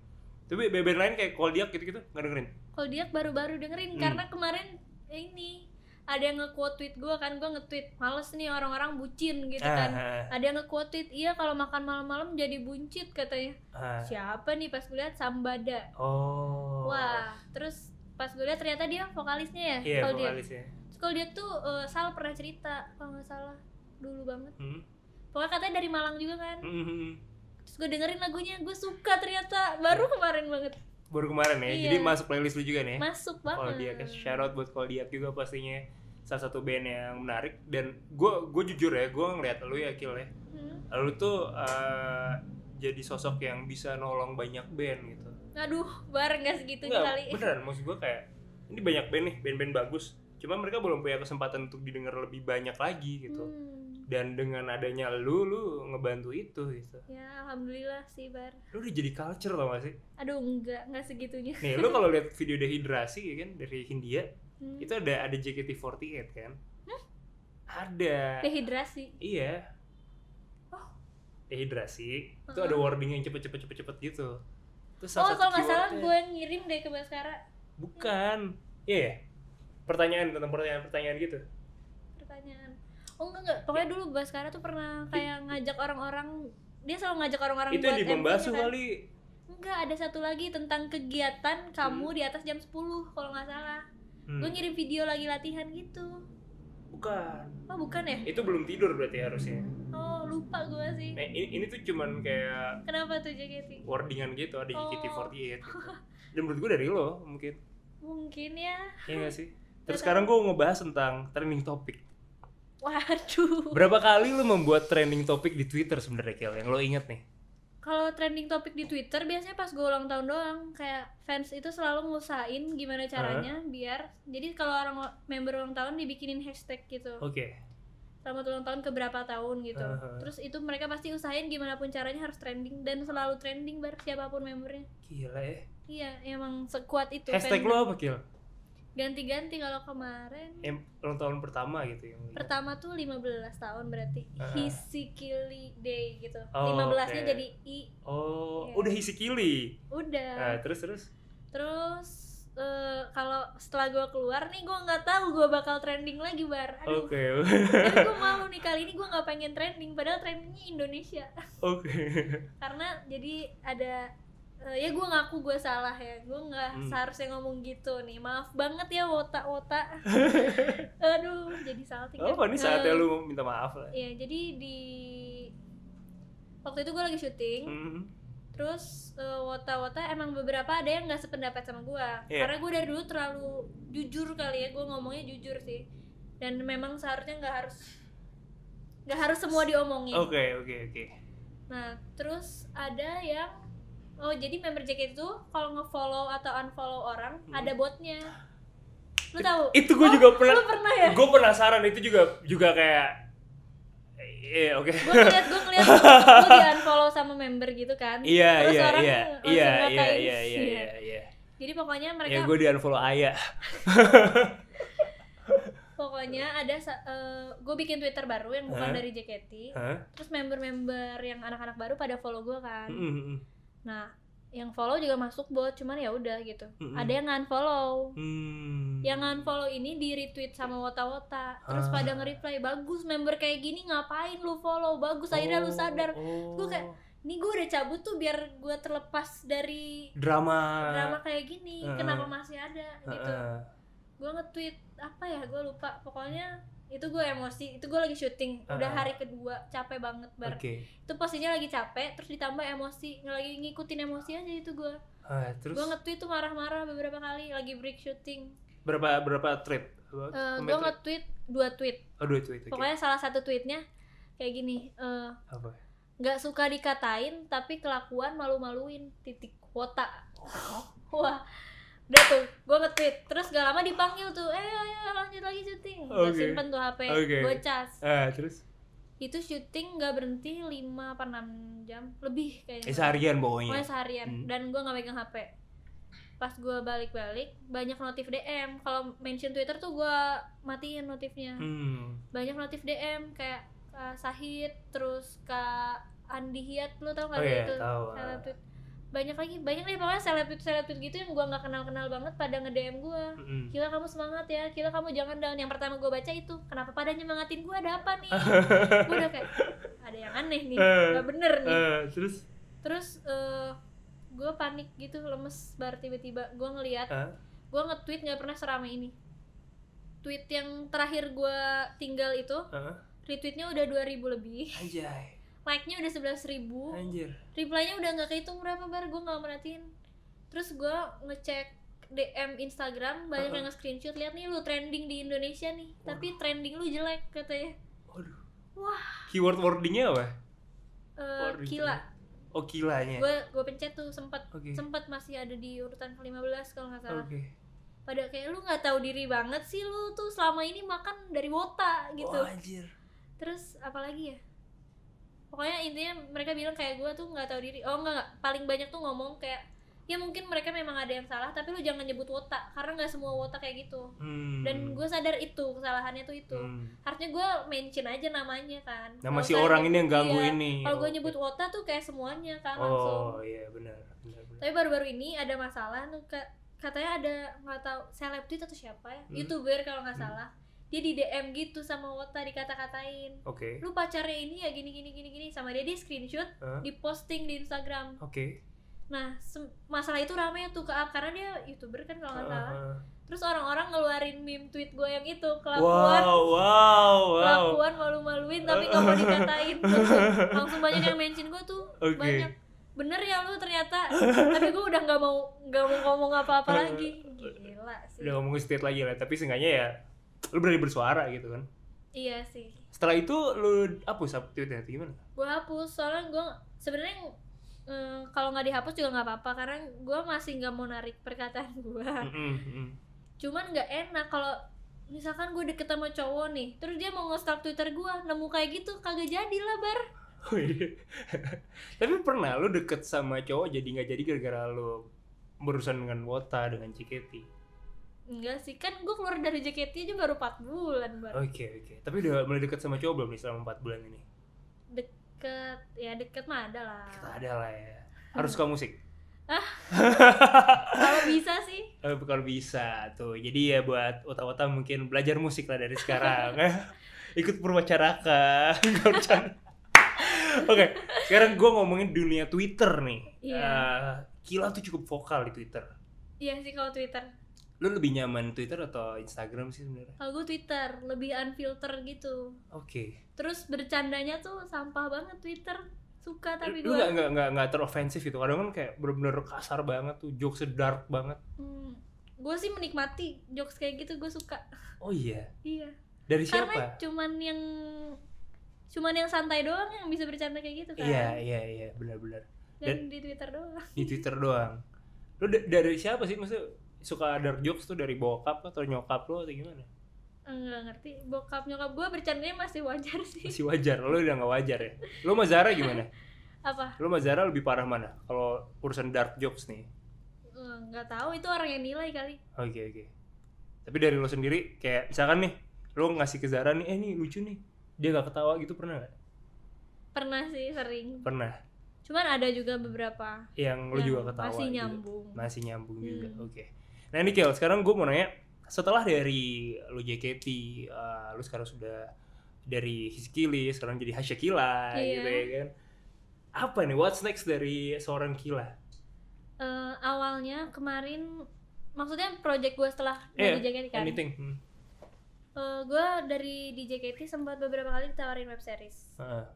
Tapi beben lain kayak Koldiak gitu-gitu, gak dengerin? Koldiak baru-baru dengerin, hmm. karena kemarin eh, ini ada yang nge-quote tweet gue kan gue nge-tweet males nih orang-orang bucin gitu ah, kan uh, uh. ada yang nge-quote tweet iya kalau makan malam-malam jadi buncit katanya uh. siapa nih pas gue lihat Sambada oh wah terus pas gue lihat ternyata dia vokalisnya ya yeah, kalau dia kalau dia tuh uh, Sal pernah cerita kalau nggak salah dulu banget hmm? pokoknya katanya dari Malang juga kan hmm. hmm, hmm. terus gue dengerin lagunya gue suka ternyata baru iya. kemarin banget baru kemarin ya iya. jadi masuk playlist lu juga nih ya? masuk banget kalau dia shout out buat kalau dia juga pastinya salah satu band yang menarik dan gue gue jujur ya gue ngeliat lu ya Kil ya hmm. lu tuh uh, jadi sosok yang bisa nolong banyak band gitu aduh bar nggak segitu kali beneran maksud gue kayak ini banyak band nih band-band bagus cuma mereka belum punya kesempatan untuk didengar lebih banyak lagi gitu hmm. dan dengan adanya lu lu ngebantu itu gitu ya alhamdulillah sih bar lu udah jadi culture tau masih aduh enggak nggak segitunya nih lu kalau [LAUGHS] lihat video dehidrasi ya kan dari Hindia hmm. itu ada ada JKT48 kan hmm? ada dehidrasi iya oh. dehidrasi uh -huh. itu ada wording yang cepet cepet cepet cepet gitu Terus oh kalau nggak salah gue ngirim deh ke Baskara bukan iya yeah. pertanyaan tentang pertanyaan pertanyaan gitu pertanyaan oh enggak enggak pokoknya iya. dulu Baskara tuh pernah kayak ngajak orang-orang dia selalu ngajak orang-orang itu buat di Bambasu kan? kali enggak ada satu lagi tentang kegiatan kamu hmm. di atas jam 10 kalau nggak salah hmm. gue ngirim video lagi latihan gitu bukan oh bukan ya itu belum tidur berarti harusnya oh lupa gue sih nah, ini, ini tuh cuman kayak kenapa tuh JKT wordingan gitu ada oh. JKT48 gitu. [LAUGHS] dan menurut gue dari lo mungkin mungkin ya iya gak sih [LAUGHS] terus sekarang gue ngebahas tentang trending topic waduh berapa kali lu membuat trending topic di Twitter sebenarnya Kel yang lo inget nih kalau trending topik di Twitter biasanya pas gue ulang tahun doang kayak fans itu selalu ngusahain gimana caranya uh. biar jadi kalau orang member ulang tahun dibikinin hashtag gitu. Oke. Okay. Selamat ulang tahun ke berapa tahun gitu. Uh Terus itu mereka pasti usahain gimana pun caranya harus trending dan selalu trending bar siapapun membernya. Gila ya. Iya, emang sekuat itu. Hashtag lo apa, Kil? ganti-ganti kalau kemarin eh, ulang tahun pertama gitu yang pertama tuh 15 tahun berarti uh. hisikili day gitu oh, 15 nya okay. jadi i oh yeah. udah hisikili udah nah, terus terus terus uh, kalau setelah gue keluar nih gue nggak tahu gue bakal trending lagi bar aduh okay. tapi gue [LAUGHS] malu nih kali ini gue nggak pengen trending padahal trendingnya Indonesia oke okay. karena jadi ada uh, ya gue ngaku gue salah ya gue nggak hmm. seharusnya ngomong gitu nih maaf banget ya wota wota [LAUGHS] aduh jadi salting oh kan? saatnya uh, lu minta maaf lah ya jadi di waktu itu gue lagi syuting hmm. terus uh, eh, wota wota emang beberapa ada yang nggak sependapat sama gue yeah. karena gue dari dulu terlalu jujur kali ya gue ngomongnya jujur sih dan memang seharusnya nggak harus nggak harus semua diomongin oke okay, oke okay, oke okay. nah terus ada yang Oh jadi member JKT itu kalau ngefollow atau unfollow orang hmm. ada botnya. Lu tahu? Itu gue oh, juga pernah. Lu pernah ya? Gue penasaran itu juga juga kayak Iya, oke. Gue ngeliat, gue ngeliat, gue di unfollow sama member gitu kan. Iya, iya iya, iya, iya, iya, iya, iya, iya, Jadi pokoknya ya, mereka. Ya gue di unfollow ayah [LAUGHS] pokoknya ada, uh, eh, gue bikin Twitter baru yang bukan huh? dari JKT. Huh? Terus member-member yang anak-anak baru pada follow gue kan. Mm -hmm, hmm, hmm nah yang follow juga masuk bot cuman ya udah gitu mm-hmm. ada yang unfollow mm. yang unfollow ini di retweet sama wota-wota terus ah. pada nge-reply bagus member kayak gini ngapain lu follow bagus akhirnya lu sadar oh. gue kayak ini gue udah cabut tuh biar gue terlepas dari drama drama kayak gini uh, kenapa masih ada uh, gitu uh, gue nge-tweet apa ya gue lupa pokoknya itu gue emosi itu gue lagi syuting uh, udah ah. hari kedua capek banget bar okay. itu pastinya lagi capek terus ditambah emosi lagi ngikutin emosi aja itu gue uh, ah, terus gue ngetweet tuh marah-marah beberapa kali lagi break syuting berapa berapa trip uh, eh, gue ngetweet dua tweet oh dua tweet okay. pokoknya salah satu tweetnya kayak gini uh, apa nggak suka dikatain tapi kelakuan malu-maluin titik kuota oh. wah udah tuh gue nge-tweet terus gak lama dipanggil tuh eh ayo lanjut lagi syuting okay. gue simpen tuh hp okay. gue cas uh, terus itu syuting gak berhenti lima apa 6 jam lebih kayaknya eh, seharian pokoknya pokoknya seharian hmm. dan gue gak pegang hp pas gue balik-balik banyak notif DM kalau mention Twitter tuh gue matiin notifnya hmm. banyak notif DM kayak uh, Sahid terus kak Andi Hiat lo tau gak oh, iya, itu tahu banyak lagi banyak nih pokoknya selebrit selebrit gitu yang gue nggak kenal kenal banget pada nge DM gue mm. kira kamu semangat ya kira kamu jangan down yang pertama gue baca itu kenapa pada nyemangatin gue ada apa nih gue [LAUGHS] udah kayak ada yang aneh nih eh, nggak uh, bener nih uh, terus terus uh, eh, gue panik gitu lemes bar tiba-tiba gue ngeliat uh? gue nge-tweet nggak pernah seramai ini tweet yang terakhir gue tinggal itu uh? retweetnya udah 2000 lebih anjay like-nya udah sebelas ribu anjir reply-nya udah nggak kehitung berapa bar gue nggak merhatiin terus gue ngecek DM Instagram banyak uh -huh. yang screenshot lihat nih lu trending di Indonesia nih Waduh. tapi trending lu jelek katanya Waduh. wah keyword wordingnya apa uh, eh, Wording kila oh kilanya gue gue pencet tuh sempat okay. sempat masih ada di urutan ke belas kalau nggak salah okay. pada kayak lu nggak tahu diri banget sih lu tuh selama ini makan dari wota gitu oh, anjir. terus apalagi ya pokoknya intinya mereka bilang kayak gue tuh nggak tahu diri oh nggak paling banyak tuh ngomong kayak ya mungkin mereka memang ada yang salah tapi lu jangan nyebut wota karena nggak semua wota kayak gitu hmm. dan gue sadar itu kesalahannya tuh itu hmm. harusnya gue mention aja namanya kan nama kalo si orang ini yang ganggu iya, ini kalau gue oh, nyebut wota tuh kayak semuanya kan langsung oh iya benar tapi baru-baru ini ada masalah tuh katanya ada nggak tahu selebriti atau siapa ya hmm. youtuber kalau nggak hmm. salah dia di DM gitu sama Wota dikata-katain. Oke. Okay. Lu pacarnya ini ya gini gini gini gini sama dia di screenshot, di posting di Instagram. Oke. Okay. Nah, masalah itu rame tuh ke up karena dia YouTuber kan kalau nggak uh Terus orang-orang ngeluarin meme tweet gue yang itu kelakuan. Wow, wow, wow. Kelakuan malu-maluin tapi nggak mau dikatain. [LAUGHS] Langsung, banyak yang mention gue tuh. Okay. Banyak bener ya lu ternyata tapi gue udah nggak mau nggak mau ngomong apa-apa [LAUGHS] lagi gila sih udah ngomong state lagi lah tapi seenggaknya ya [LAUGHS] lu berani bersuara gitu kan iya sih setelah itu lu hapus tweetnya itu gimana gue hapus soalnya gue sebenarnya mm, kalau nggak dihapus juga nggak apa-apa karena gue masih nggak mau narik perkataan gue mm-hmm, mm-hmm. cuman nggak enak kalau misalkan gue deket sama cowok nih terus dia mau nge-stalk twitter gue nemu kayak gitu kagak jadi lah bar oh iya. [LAUGHS] tapi pernah lu deket sama cowok jadi nggak jadi gara-gara lu berurusan dengan wota dengan Ciketi Enggak sih, kan gue keluar dari jaketnya aja baru 4 bulan Oke oke, okay. tapi udah mulai deket sama cowok belum nih selama 4 bulan ini? Deket, ya deket mah ada lah Deket ada lah ya Harus suka musik? Ah, [LAUGHS] kalau bisa sih eh, Kalau bisa tuh, jadi ya buat otak-otak mungkin belajar musik lah dari sekarang [LAUGHS] Ikut perwacaraka [LAUGHS] Oke, okay, sekarang gue ngomongin dunia Twitter nih yeah. Iya. uh, Kila tuh cukup vokal di Twitter Iya sih kalau Twitter lu lebih nyaman Twitter atau Instagram sih sebenarnya? Kalau gue Twitter, lebih unfilter gitu. Oke. Okay. Terus bercandanya tuh sampah banget Twitter suka tapi gue. Lu gak, gak, gak, terofensif gitu, kadang kan kayak bener-bener kasar banget tuh, jokes dark banget. Hmm. Gue sih menikmati jokes kayak gitu, gue suka. Oh iya? iya. Dari siapa? Karena cuman yang cuman yang santai doang yang bisa bercanda kayak gitu kan. Iya, iya, iya, benar-benar. Dan, Dan di Twitter doang. Di Twitter doang. Lu dari siapa sih maksud? suka dark jokes tuh dari bokap atau nyokap lo atau gimana? Enggak ngerti. Bokap nyokap gue bercandanya masih wajar sih. Masih wajar. Lo udah gak wajar ya. Lo sama Zara gimana? [LAUGHS] Apa? Lo sama Zara lebih parah mana? Kalau urusan dark jokes nih. enggak hmm, tahu itu orang yang nilai kali. Oke okay, oke. Okay. Tapi dari lo sendiri kayak misalkan nih lo ngasih ke Zara nih, eh nih lucu nih. Dia gak ketawa gitu pernah gak? Pernah sih sering. Pernah. Cuman ada juga beberapa yang, yang lo juga ketawa. Masih gitu. nyambung. Masih nyambung juga. hmm. juga. Oke. Okay Nah ini Kiel, sekarang gue mau nanya, setelah dari lu JKT, uh, eh, lo sekarang sudah dari Hiskili, sekarang jadi Hasyakila yeah. gitu ya kan. Apa nih, what's next dari seorang Kila? Uh, awalnya kemarin, maksudnya project gue setelah yeah, dari JKT kan? anything. Hmm. Uh, eh, gue dari di JKT sempat beberapa kali ditawarin web series. Uh.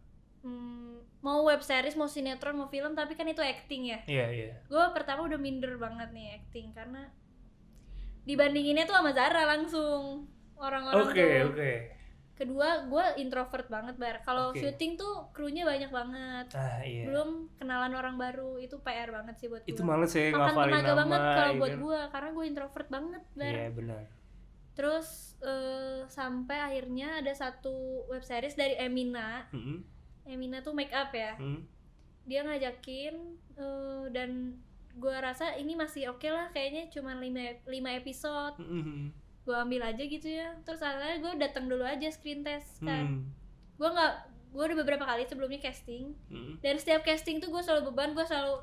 Hmm, mau web series, mau sinetron, mau film, tapi kan itu acting ya. Iya, yeah, iya. Yeah. Gue pertama udah minder banget nih acting karena dibandinginnya tuh sama Zara langsung orang-orang oke okay, oke okay. kedua gue introvert banget bar kalau okay. syuting tuh krunya banyak banget ah, iya. belum kenalan orang baru itu pr banget sih buat gue itu malah saya makan tenaga banget kalau iya buat kan? gue karena gue introvert banget bar yeah, benar terus uh, sampai akhirnya ada satu web series dari Emina mm -hmm. Emina tuh make up ya mm -hmm. dia ngajakin uh, dan gue rasa ini masih oke okay lah kayaknya cuma lima e, lima episode mm mm-hmm, -hmm. gue ambil aja gitu ya terus akhirnya gue datang dulu aja screen test mm-hmm. kan mm. gue nggak gue udah beberapa kali sebelumnya casting mm. dan setiap casting tuh gue selalu beban gue selalu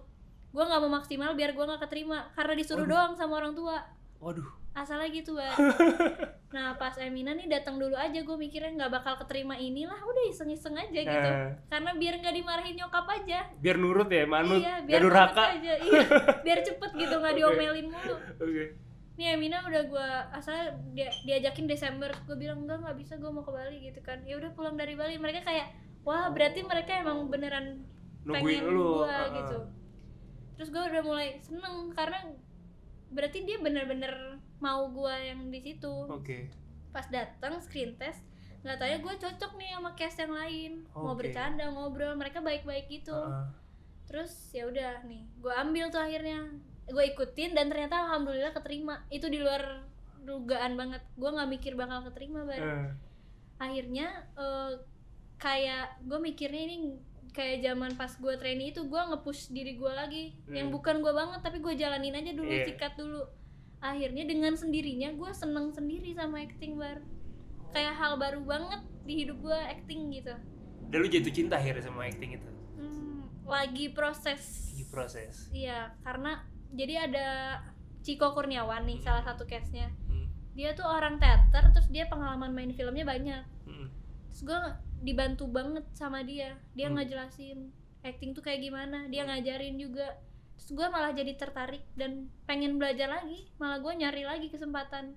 gue nggak mau maksimal biar gue nggak keterima karena disuruh Waduh. doang sama orang tua Waduh asal lagi tuh bar [LAUGHS] nah pas Emina nih datang dulu aja gue mikirnya nggak bakal keterima inilah udah iseng iseng aja gitu eh. karena biar nggak dimarahin nyokap aja biar nurut ya manut iya, biar durhaka aja iya [LAUGHS] biar cepet gitu nggak okay. diomelin mulu okay. nih Emina udah gue asal dia diajakin Desember gue bilang enggak nggak bisa gue mau ke Bali gitu kan ya udah pulang dari Bali mereka kayak wah berarti mereka emang beneran Nungguin pengen gue uh -uh. gitu terus gue udah mulai seneng karena berarti dia bener-bener mau gue yang di situ oke okay. pas datang screen test nggak tanya gue cocok nih sama cast yang lain okay. mau bercanda ngobrol mereka baik-baik gitu uh. terus ya udah nih gue ambil tuh akhirnya gue ikutin dan ternyata alhamdulillah keterima itu di luar dugaan banget gue nggak mikir bakal keterima banget uh. akhirnya uh, kayak gue mikirnya ini kayak zaman pas gue training itu gue ngepush diri gue lagi yang iya. bukan gue banget tapi gue jalanin aja dulu yeah. sikat dulu akhirnya dengan sendirinya gue seneng sendiri sama acting bar kayak hal baru banget di hidup gue acting gitu dan lu jatuh cinta akhirnya sama acting itu hmm, lagi proses lagi proses iya karena jadi ada Ciko Kurniawan nih hmm. salah satu case nya hmm. dia tuh orang teater terus dia pengalaman main filmnya banyak hmm. terus gue dibantu banget sama dia dia hmm. ngejelasin acting tuh kayak gimana dia hmm. ngajarin juga terus gue malah jadi tertarik dan pengen belajar lagi malah gue nyari lagi kesempatan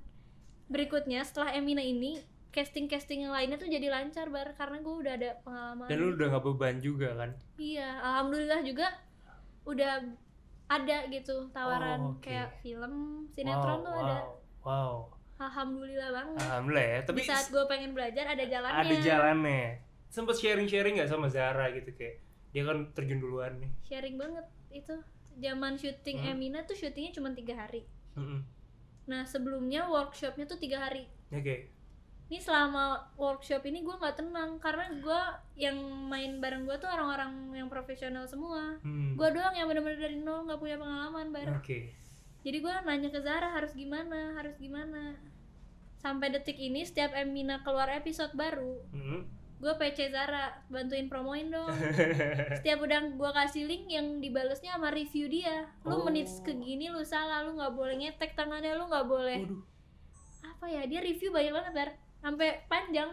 berikutnya setelah Emina ini casting casting yang lainnya tuh jadi lancar bar karena gue udah ada pengalaman dan lu udah gak beban juga kan iya alhamdulillah juga udah ada gitu tawaran oh, okay. kayak film sinetron wow, tuh wow, ada wow alhamdulillah banget alhamdulillah ya tapi saat gue pengen belajar ada jalannya ada jalannya sempet sharing sharing nggak sama Zara gitu kayak dia kan terjun duluan nih sharing banget itu zaman syuting hmm. Emina tuh syutingnya cuma tiga hari hmm. nah sebelumnya workshopnya tuh tiga hari oke okay. ini selama workshop ini gue nggak tenang karena gue yang main bareng gue tuh orang-orang yang profesional semua hmm. gue doang yang benar-benar dari nol nggak punya pengalaman bareng okay. jadi gue nanya ke Zara harus gimana harus gimana sampai detik ini setiap Emina keluar episode baru hmm gue PC Zara bantuin promoin dong [LAUGHS] setiap udah gue kasih link yang dibalesnya sama review dia lu oh. menit segini lu salah lu nggak boleh ngetek tangannya lu nggak boleh Waduh. apa ya dia review banyak banget bar sampai panjang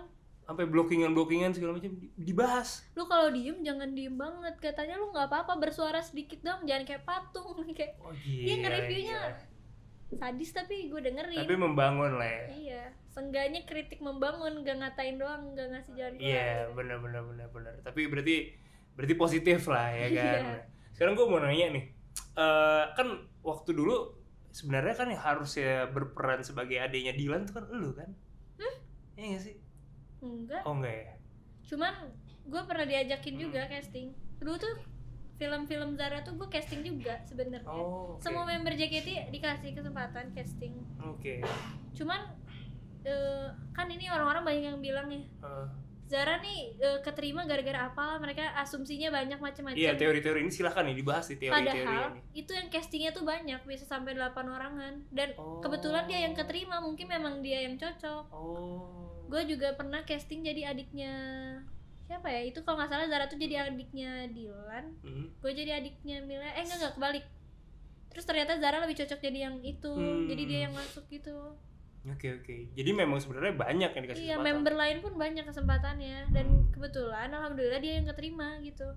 sampai blockingan blockingan segala macam dibahas lu kalau diem jangan diem banget katanya lu nggak apa-apa bersuara sedikit dong jangan kayak patung [LAUGHS] kayak oh, dia nge-reviewnya sadis tapi gue dengerin tapi membangun lah ya. iya Seenggaknya kritik membangun, gak ngatain doang, gak ngasih jari Iya, yeah, bener bener bener bener. Tapi berarti berarti positif lah ya [LAUGHS] iya. kan. Sekarang gue mau nanya nih, uh, kan waktu dulu sebenarnya kan yang harusnya berperan sebagai adiknya Dilan tuh kan lu kan? Hmm? Iya gak sih? Enggak. Oh enggak ya. Cuman gue pernah diajakin hmm. juga casting. Dulu tuh film-film Zara tuh gue casting juga sebenarnya. Oh, okay. Semua member JKT dikasih kesempatan casting. Oke. Okay. Cuman uh, kan ini orang-orang banyak yang bilang ya uh. Zara nih uh, keterima gara-gara apa mereka asumsinya banyak macam-macam. Iya teori-teori ini silahkan nih dibahas di teori-teori Padahal ini. itu yang castingnya tuh banyak bisa sampai 8 orangan dan oh. kebetulan dia yang keterima mungkin memang dia yang cocok. Oh. Gue juga pernah casting jadi adiknya siapa ya itu kalau nggak salah Zara tuh jadi hmm. adiknya Dilan, hmm. gue jadi adiknya Mila. Eh enggak enggak kebalik. Terus ternyata Zara lebih cocok jadi yang itu, hmm. jadi dia yang masuk gitu. Oke okay, oke. Okay. Jadi memang sebenarnya banyak yang dikasih iya, kesempatan. Iya, member lain pun banyak kesempatannya dan hmm. kebetulan alhamdulillah dia yang keterima gitu.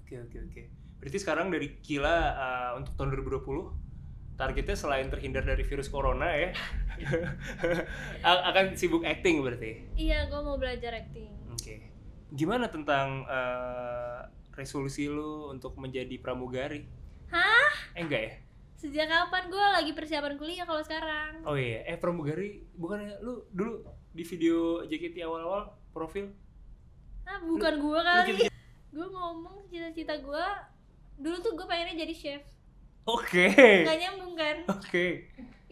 Oke okay, oke okay, oke. Okay. Berarti sekarang dari Kila uh, untuk tahun 2020 targetnya selain terhindar dari virus corona ya [LAUGHS] akan sibuk acting berarti. Iya, gua mau belajar acting. Oke. Okay. Gimana tentang uh, resolusi lu untuk menjadi pramugari? Hah? Eh, enggak ya? Sejak kapan gue lagi persiapan kuliah kalau sekarang? Oh iya, eh pramugari bukan ya? lu dulu di video JKT awal-awal profil? Ah, bukan gue kali. Gue ngomong cita-cita gue dulu tuh gue pengennya jadi chef. Oke. Okay. Gak nyambung kan? Oke. Okay.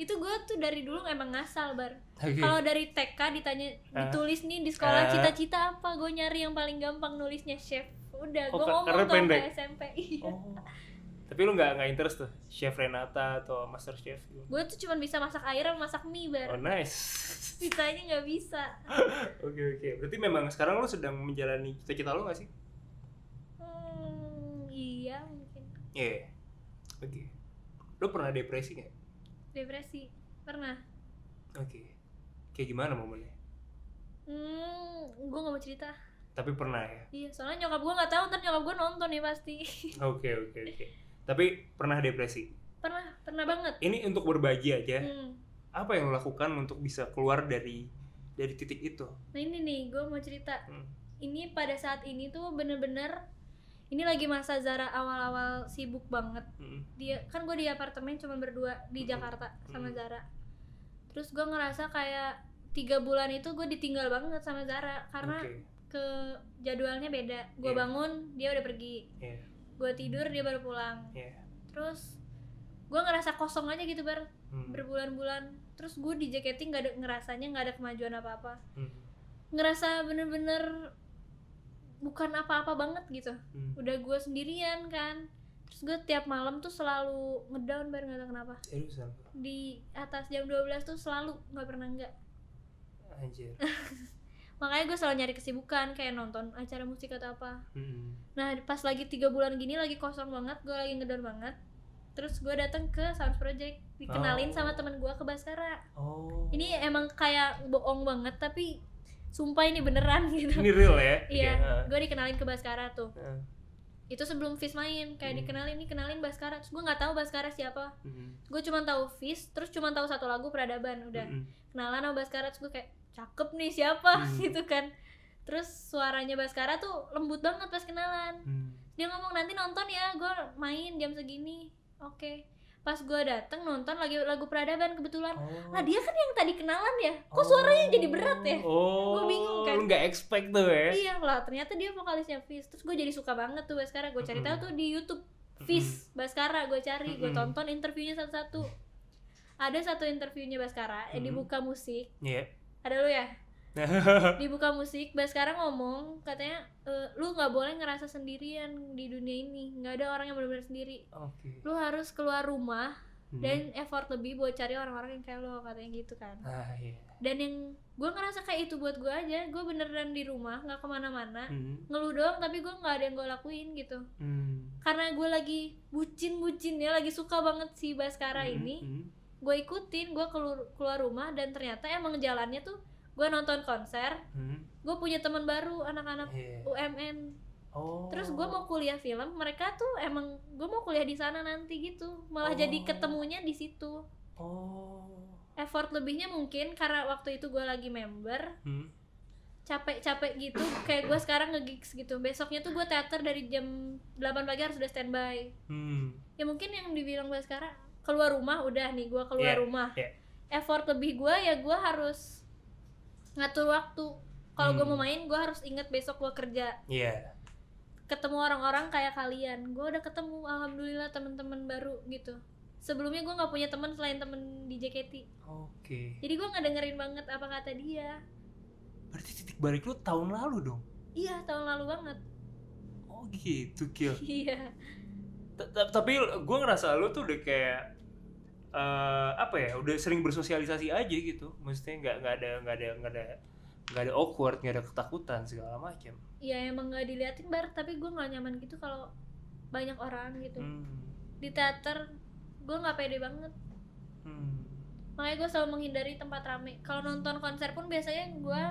Itu gue tuh dari dulu emang ngasal bar. Okay. Kalau dari TK ditanya ah. ditulis nih di sekolah ah. cita-cita uh, apa? Gue nyari yang paling gampang nulisnya chef. Udah, oh, gue ngomong tuh SMP. Oh. [LAUGHS] tapi lu nggak nggak interest tuh chef Renata atau master chef gitu? gue tuh cuma bisa masak air sama masak mie bar oh nice [LAUGHS] sisanya nggak bisa [LAUGHS] oke oke okay, okay. berarti memang sekarang lu sedang menjalani cita-cita lu nggak sih hmm, iya mungkin iya yeah. oke okay. lu pernah depresi nggak depresi pernah oke okay. kayak gimana momennya hmm gue nggak mau cerita tapi pernah ya iya soalnya nyokap gue nggak tahu ntar nyokap gue nonton ya pasti oke oke oke [LAUGHS] tapi pernah depresi pernah pernah banget ini untuk berbagi aja hmm. apa yang lo lakukan untuk bisa keluar dari dari titik itu nah ini nih gue mau cerita hmm. ini pada saat ini tuh bener-bener ini lagi masa Zara awal-awal sibuk banget hmm. dia kan gue di apartemen cuma berdua di hmm. Jakarta sama hmm. Zara terus gue ngerasa kayak tiga bulan itu gue ditinggal banget sama Zara karena okay. ke jadwalnya beda gue yeah. bangun dia udah pergi yeah gue tidur dia baru pulang yeah. terus gue ngerasa kosong aja gitu bar hmm. berbulan-bulan terus gue di jacketing nggak ada ngerasanya nggak ada kemajuan apa-apa hmm. ngerasa bener-bener bukan apa-apa banget gitu hmm. udah gue sendirian kan terus gue tiap malam tuh selalu ngedown bareng nggak tahu kenapa di atas jam 12 tuh selalu nggak pernah nggak anjir [LAUGHS] makanya gue selalu nyari kesibukan kayak nonton acara musik atau apa hmm. nah pas lagi tiga bulan gini lagi kosong banget gue lagi ngedor banget terus gue datang ke Sound Project dikenalin oh. sama teman gue ke Baskara oh. ini emang kayak bohong banget tapi sumpah ini beneran [LAUGHS] gitu ini real ya iya, iya gue dikenalin ke Baskara tuh itu sebelum Fis main kayak hmm. dikenalin ini kenalin Baskara terus gue nggak tahu Baskara siapa hmm. gue cuma tahu Fis terus cuma tahu satu lagu peradaban udah hmm. kenalan sama Baskara terus gue kayak cakep nih siapa hmm. [LAUGHS] gitu kan terus suaranya Baskara tuh lembut banget pas kenalan hmm. dia ngomong nanti nonton ya gue main jam segini oke pas gue dateng nonton lagi lagu peradaban kebetulan oh. lah dia kan yang tadi kenalan ya kok oh. suaranya jadi berat ya oh. gue bingung kan nggak expect tuh ya iya lah ternyata dia vokalisnya Fizz terus gue jadi suka banget tuh Baskara gue cari mm tahu tuh di YouTube Fizz Baskara gue cari gue tonton interviewnya satu-satu ada satu interviewnya Baskara eh, mm -hmm. dibuka musik yeah. ada lu ya [LAUGHS] dibuka musik sekarang ngomong katanya e, lu nggak boleh ngerasa sendirian di dunia ini nggak ada orang yang benar-benar sendiri okay. lu harus keluar rumah hmm. dan effort lebih buat cari orang-orang yang kayak lo katanya gitu kan ah, iya. dan yang gue ngerasa kayak itu buat gue aja gue beneran di rumah nggak kemana-mana hmm. ngeluh doang tapi gue nggak ada yang gue lakuin gitu hmm. karena gue lagi bucin-bucin ya lagi suka banget si Baskara hmm. ini hmm. gue ikutin gue keluar keluar rumah dan ternyata emang jalannya tuh gue nonton konser hmm. gue punya teman baru anak-anak yeah. UMN Oh. Terus gue mau kuliah film, mereka tuh emang gue mau kuliah di sana nanti gitu, malah oh. jadi ketemunya di situ. Oh. Effort lebihnya mungkin karena waktu itu gue lagi member, hmm. capek-capek gitu, kayak gue sekarang ngegigs gitu. Besoknya tuh gue teater dari jam 8 pagi harus udah standby. Hmm. Ya mungkin yang dibilang gue sekarang keluar rumah udah nih gue keluar yeah. rumah. Yeah. Effort lebih gue ya gue harus ngatur waktu kalau hmm. gue mau main gue harus inget besok gue kerja iya yeah. ketemu orang-orang kayak kalian gue udah ketemu alhamdulillah teman-teman baru gitu sebelumnya gue nggak punya teman selain temen di JKT oke okay. jadi gue nggak dengerin banget apa kata dia berarti titik balik lu tahun lalu dong iya tahun lalu banget oh gitu kill [LAUGHS] iya tapi gue ngerasa lu tuh udah kayak uh, apa ya udah sering bersosialisasi aja gitu maksudnya nggak nggak ada nggak ada nggak ada nggak ada awkward nggak ada ketakutan segala macam iya emang nggak diliatin bar tapi gue nggak nyaman gitu kalau banyak orang gitu hmm. di teater gue nggak pede banget hmm. makanya gue selalu menghindari tempat ramai kalau nonton konser pun biasanya gue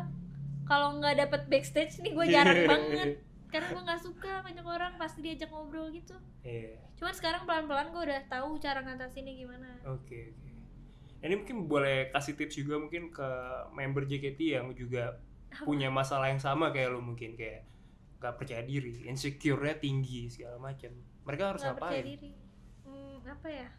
kalau nggak dapet backstage nih gue jarang [LAUGHS] banget karena gue nggak suka banyak orang pasti diajak ngobrol gitu yeah. cuman sekarang pelan pelan gue udah tahu cara ngatasinnya gimana oke okay, oke Ini mungkin boleh kasih tips juga mungkin ke member JKT yang juga Apa? punya masalah yang sama kayak lo mungkin kayak nggak percaya diri, insecure-nya tinggi segala macam. Mereka harus gak ngapain? Percaya diri. Hmm, apa ya?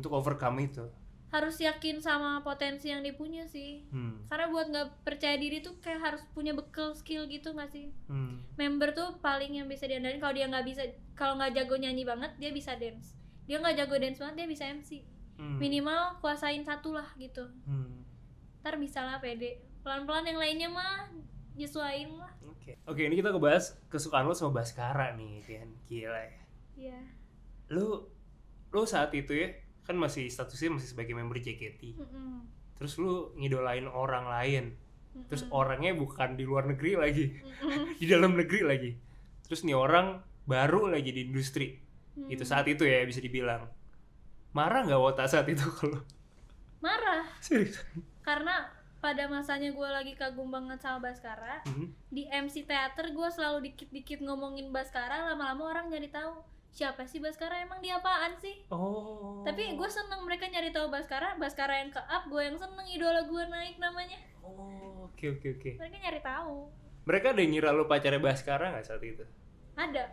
Untuk overcome itu harus yakin sama potensi yang dipunya sih hmm. karena buat nggak percaya diri tuh kayak harus punya bekal skill gitu nggak sih hmm. member tuh paling yang bisa diandalkan kalau dia nggak bisa kalau nggak jago nyanyi banget dia bisa dance dia nggak jago dance banget dia bisa MC hmm. minimal kuasain satu lah gitu hmm. ntar bisa lah pede pelan-pelan yang lainnya mah nyesuaiin lah oke okay. oke okay, ini kita ngebahas kesukaan lo sama Baskara nih Tian gila ya iya yeah. lu lu saat itu ya kan masih statusnya masih sebagai member JKT mm-hmm. terus lu ngidolain orang lain mm-hmm. terus orangnya bukan di luar negeri lagi mm-hmm. [LAUGHS] di dalam negeri lagi terus nih orang baru lagi di industri mm-hmm. itu mm. saat itu ya bisa dibilang marah nggak Wota saat itu kalau marah [LAUGHS] serius karena pada masanya gue lagi kagum banget sama Baskara mm -hmm. di MC teater gue selalu dikit-dikit ngomongin Baskara lama-lama orang jadi tahu siapa sih Baskara emang dia apaan sih oh tapi gue seneng mereka nyari tahu Baskara Baskara yang ke up gue yang seneng idola gue naik namanya oh oke okay, oke okay, oke okay. mereka nyari tahu mereka ada nyira lu lo pacarnya Baskara nggak saat itu ada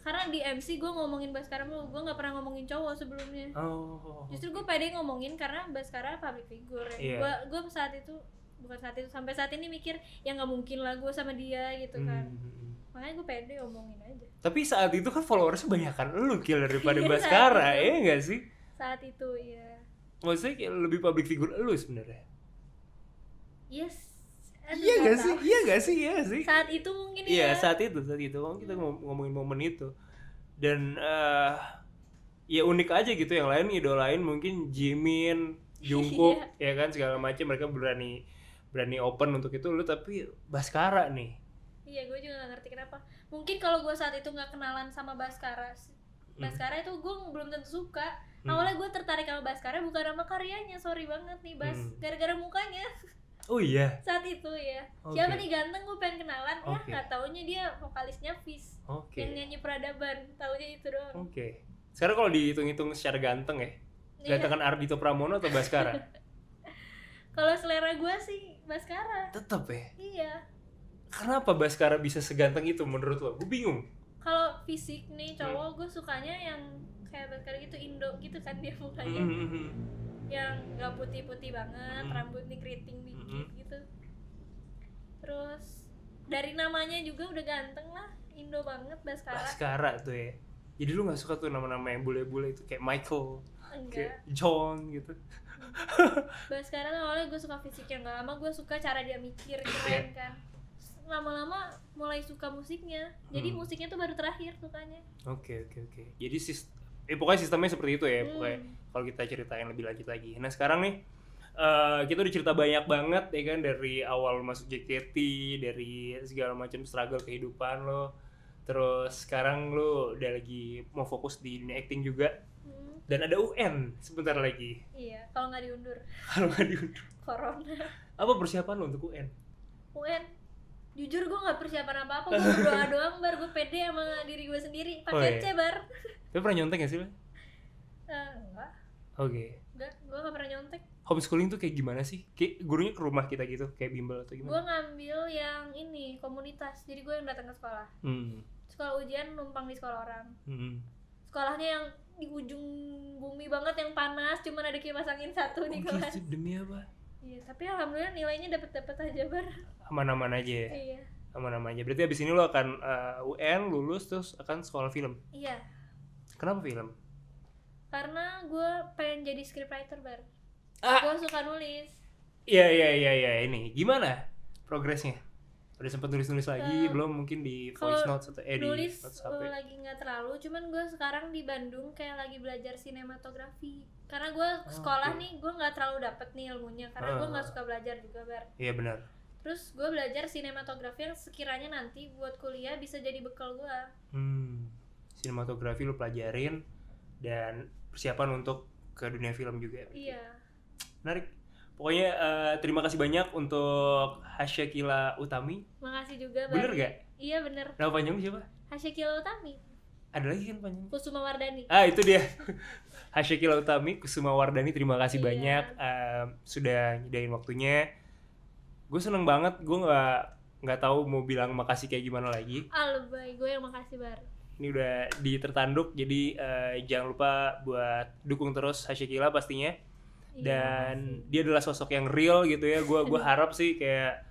karena di MC gue ngomongin Baskara mulu gue nggak pernah ngomongin cowok sebelumnya oh justru gue pede ngomongin karena Baskara public figure yeah. gue gue saat itu bukan saat itu sampai saat ini mikir ya nggak mungkin lah gue sama dia gitu kan mm -hmm, hmm, hmm makanya gue pede omongin aja tapi saat itu kan followersnya banyak kan lu kill daripada Baskara ya gak sih saat itu iya maksudnya kayak lebih public figure lu sebenarnya yes iya gak iya sih iya gak sih iya sih saat itu mungkin iya ya. saat itu saat itu Kalau kita iya. ngomongin momen itu dan uh, ya unik aja gitu yang lain idolain mungkin Jimin [LAUGHS] Jungkook iya. ya kan segala macam mereka berani berani open untuk itu lu tapi Baskara nih iya gue juga gak ngerti kenapa mungkin kalau gue saat itu nggak kenalan sama Baskara hmm. Baskara hmm. itu gue belum tentu suka hmm. awalnya gue tertarik sama Baskara bukan sama karyanya sorry banget nih Bas hmm. gara-gara mukanya Oh iya. [LAUGHS] Saat itu ya. Okay. Siapa nih ganteng gue pengen kenalan. Okay. Ya nggak taunya dia vokalisnya Fis. Okay. Yang nyanyi peradaban. Taunya itu dong Oke. Okay. Sekarang kalau dihitung-hitung secara ganteng ya. Iya. Gantengan Arbi Ardito Pramono atau Baskara? [LAUGHS] kalau selera gue sih Baskara. tetep ya. Iya kenapa Baskara bisa seganteng itu menurut lo? Gue bingung. Kalau fisik nih hmm. cowok hmm. gue sukanya yang kayak Baskara gitu Indo gitu kan dia mukanya. Hmm. hmm, hmm. Yang nggak putih-putih banget, hmm. rambutnya keriting dikit hmm. gitu. Terus dari namanya juga udah ganteng lah, Indo banget Baskara. Baskara tuh ya. Jadi lu gak suka tuh nama-nama yang bule-bule itu kayak Michael, Enggak. kayak John gitu. Baskara awalnya gue suka fisiknya gak lama gue suka cara dia mikir iya. keren kan lama-lama mulai suka musiknya jadi hmm. musiknya tuh baru terakhir sukanya oke okay, oke okay, oke okay. jadi sis eh pokoknya sistemnya seperti itu ya hmm. pokoknya kalau kita ceritain lebih lanjut lagi nah sekarang nih Uh, kita udah cerita banyak banget ya kan dari awal masuk JKT dari segala macam struggle kehidupan lo terus sekarang lo udah lagi mau fokus di dunia acting juga hmm. dan ada UN sebentar lagi iya kalau nggak diundur kalau nggak diundur corona apa persiapan lo untuk UN UN jujur gue gak persiapan apa apa gue berdoa [LAUGHS] doang bar gue pede sama diri gue sendiri pakai oh, iya. bar pernah nyontek gak sih lo? Uh, eh, enggak oke okay. enggak gue gak pernah nyontek homeschooling tuh kayak gimana sih kayak gurunya ke rumah kita gitu kayak bimbel atau gimana gue ngambil yang ini komunitas jadi gue yang datang ke sekolah hmm. sekolah ujian numpang di sekolah orang hmm. sekolahnya yang di ujung bumi banget yang panas cuman ada kipas angin satu oh, di gitu. kelas demi apa Iya, tapi alhamdulillah nilainya dapat-dapat aja bar. Aman-aman aja ya. Iya. Aman-aman aja. Berarti abis ini lo akan uh, eh, UN lulus terus akan sekolah film. Iya. Kenapa film? Karena gue pengen jadi scriptwriter bar. Ah. Gue suka nulis. Iya iya iya iya ini gimana progresnya? Udah sempet nulis-nulis lagi uh, belum mungkin di voice notes atau edit? Ya? Eh, nulis lagi nggak terlalu, cuman gue sekarang di Bandung kayak lagi belajar sinematografi karena gue sekolah okay. nih gue nggak terlalu dapet nih ilmunya karena uh, ah. gue nggak suka belajar juga ber iya benar terus gue belajar sinematografi yang sekiranya nanti buat kuliah bisa jadi bekal gue hmm sinematografi lu pelajarin dan persiapan untuk ke dunia film juga ya, iya menarik pokoknya uh, terima kasih banyak untuk Hasyakila Utami makasih juga Bang. bener gak iya bener nama panjang siapa Hasyakila Utami ada lagi kan panjang Kusuma Wardani ah itu dia [LAUGHS] Hasyakila Utami, Kusuma Wardani, terima kasih iya. banyak uh, sudah nyediain waktunya. Gue seneng banget, gue nggak nggak tahu mau bilang makasih kayak gimana lagi. Alebay, gue yang makasih bar. Ini udah ditertanduk, jadi uh, jangan lupa buat dukung terus Hasyakila pastinya. Iya. Dan iya, dia adalah sosok yang real gitu ya. Gue gua [LAUGHS] harap sih kayak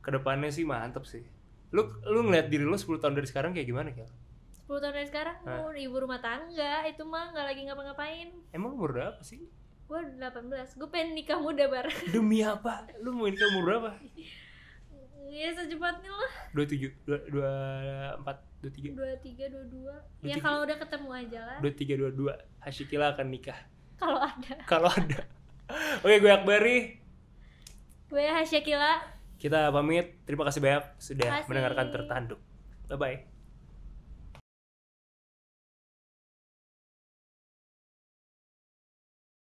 kedepannya sih mantep sih. Lu lu ngeliat diri lu 10 tahun dari sekarang kayak gimana Kel? 10 tahun dari sekarang ah. mau ibu rumah tangga itu mah nggak lagi ngapa-ngapain emang umur berapa sih gue 18 gue pengen nikah muda bar [LAUGHS] demi apa lu mau nikah umur berapa Iya secepatnya lah dua tujuh dua dua empat dua tiga dua tiga dua dua ya kalau udah ketemu aja lah dua tiga dua dua Hasyikila akan nikah kalau ada [LAUGHS] kalau ada oke gue Akbari gue Hasyikila. kita pamit terima kasih banyak sudah kasih. mendengarkan tertanduk bye bye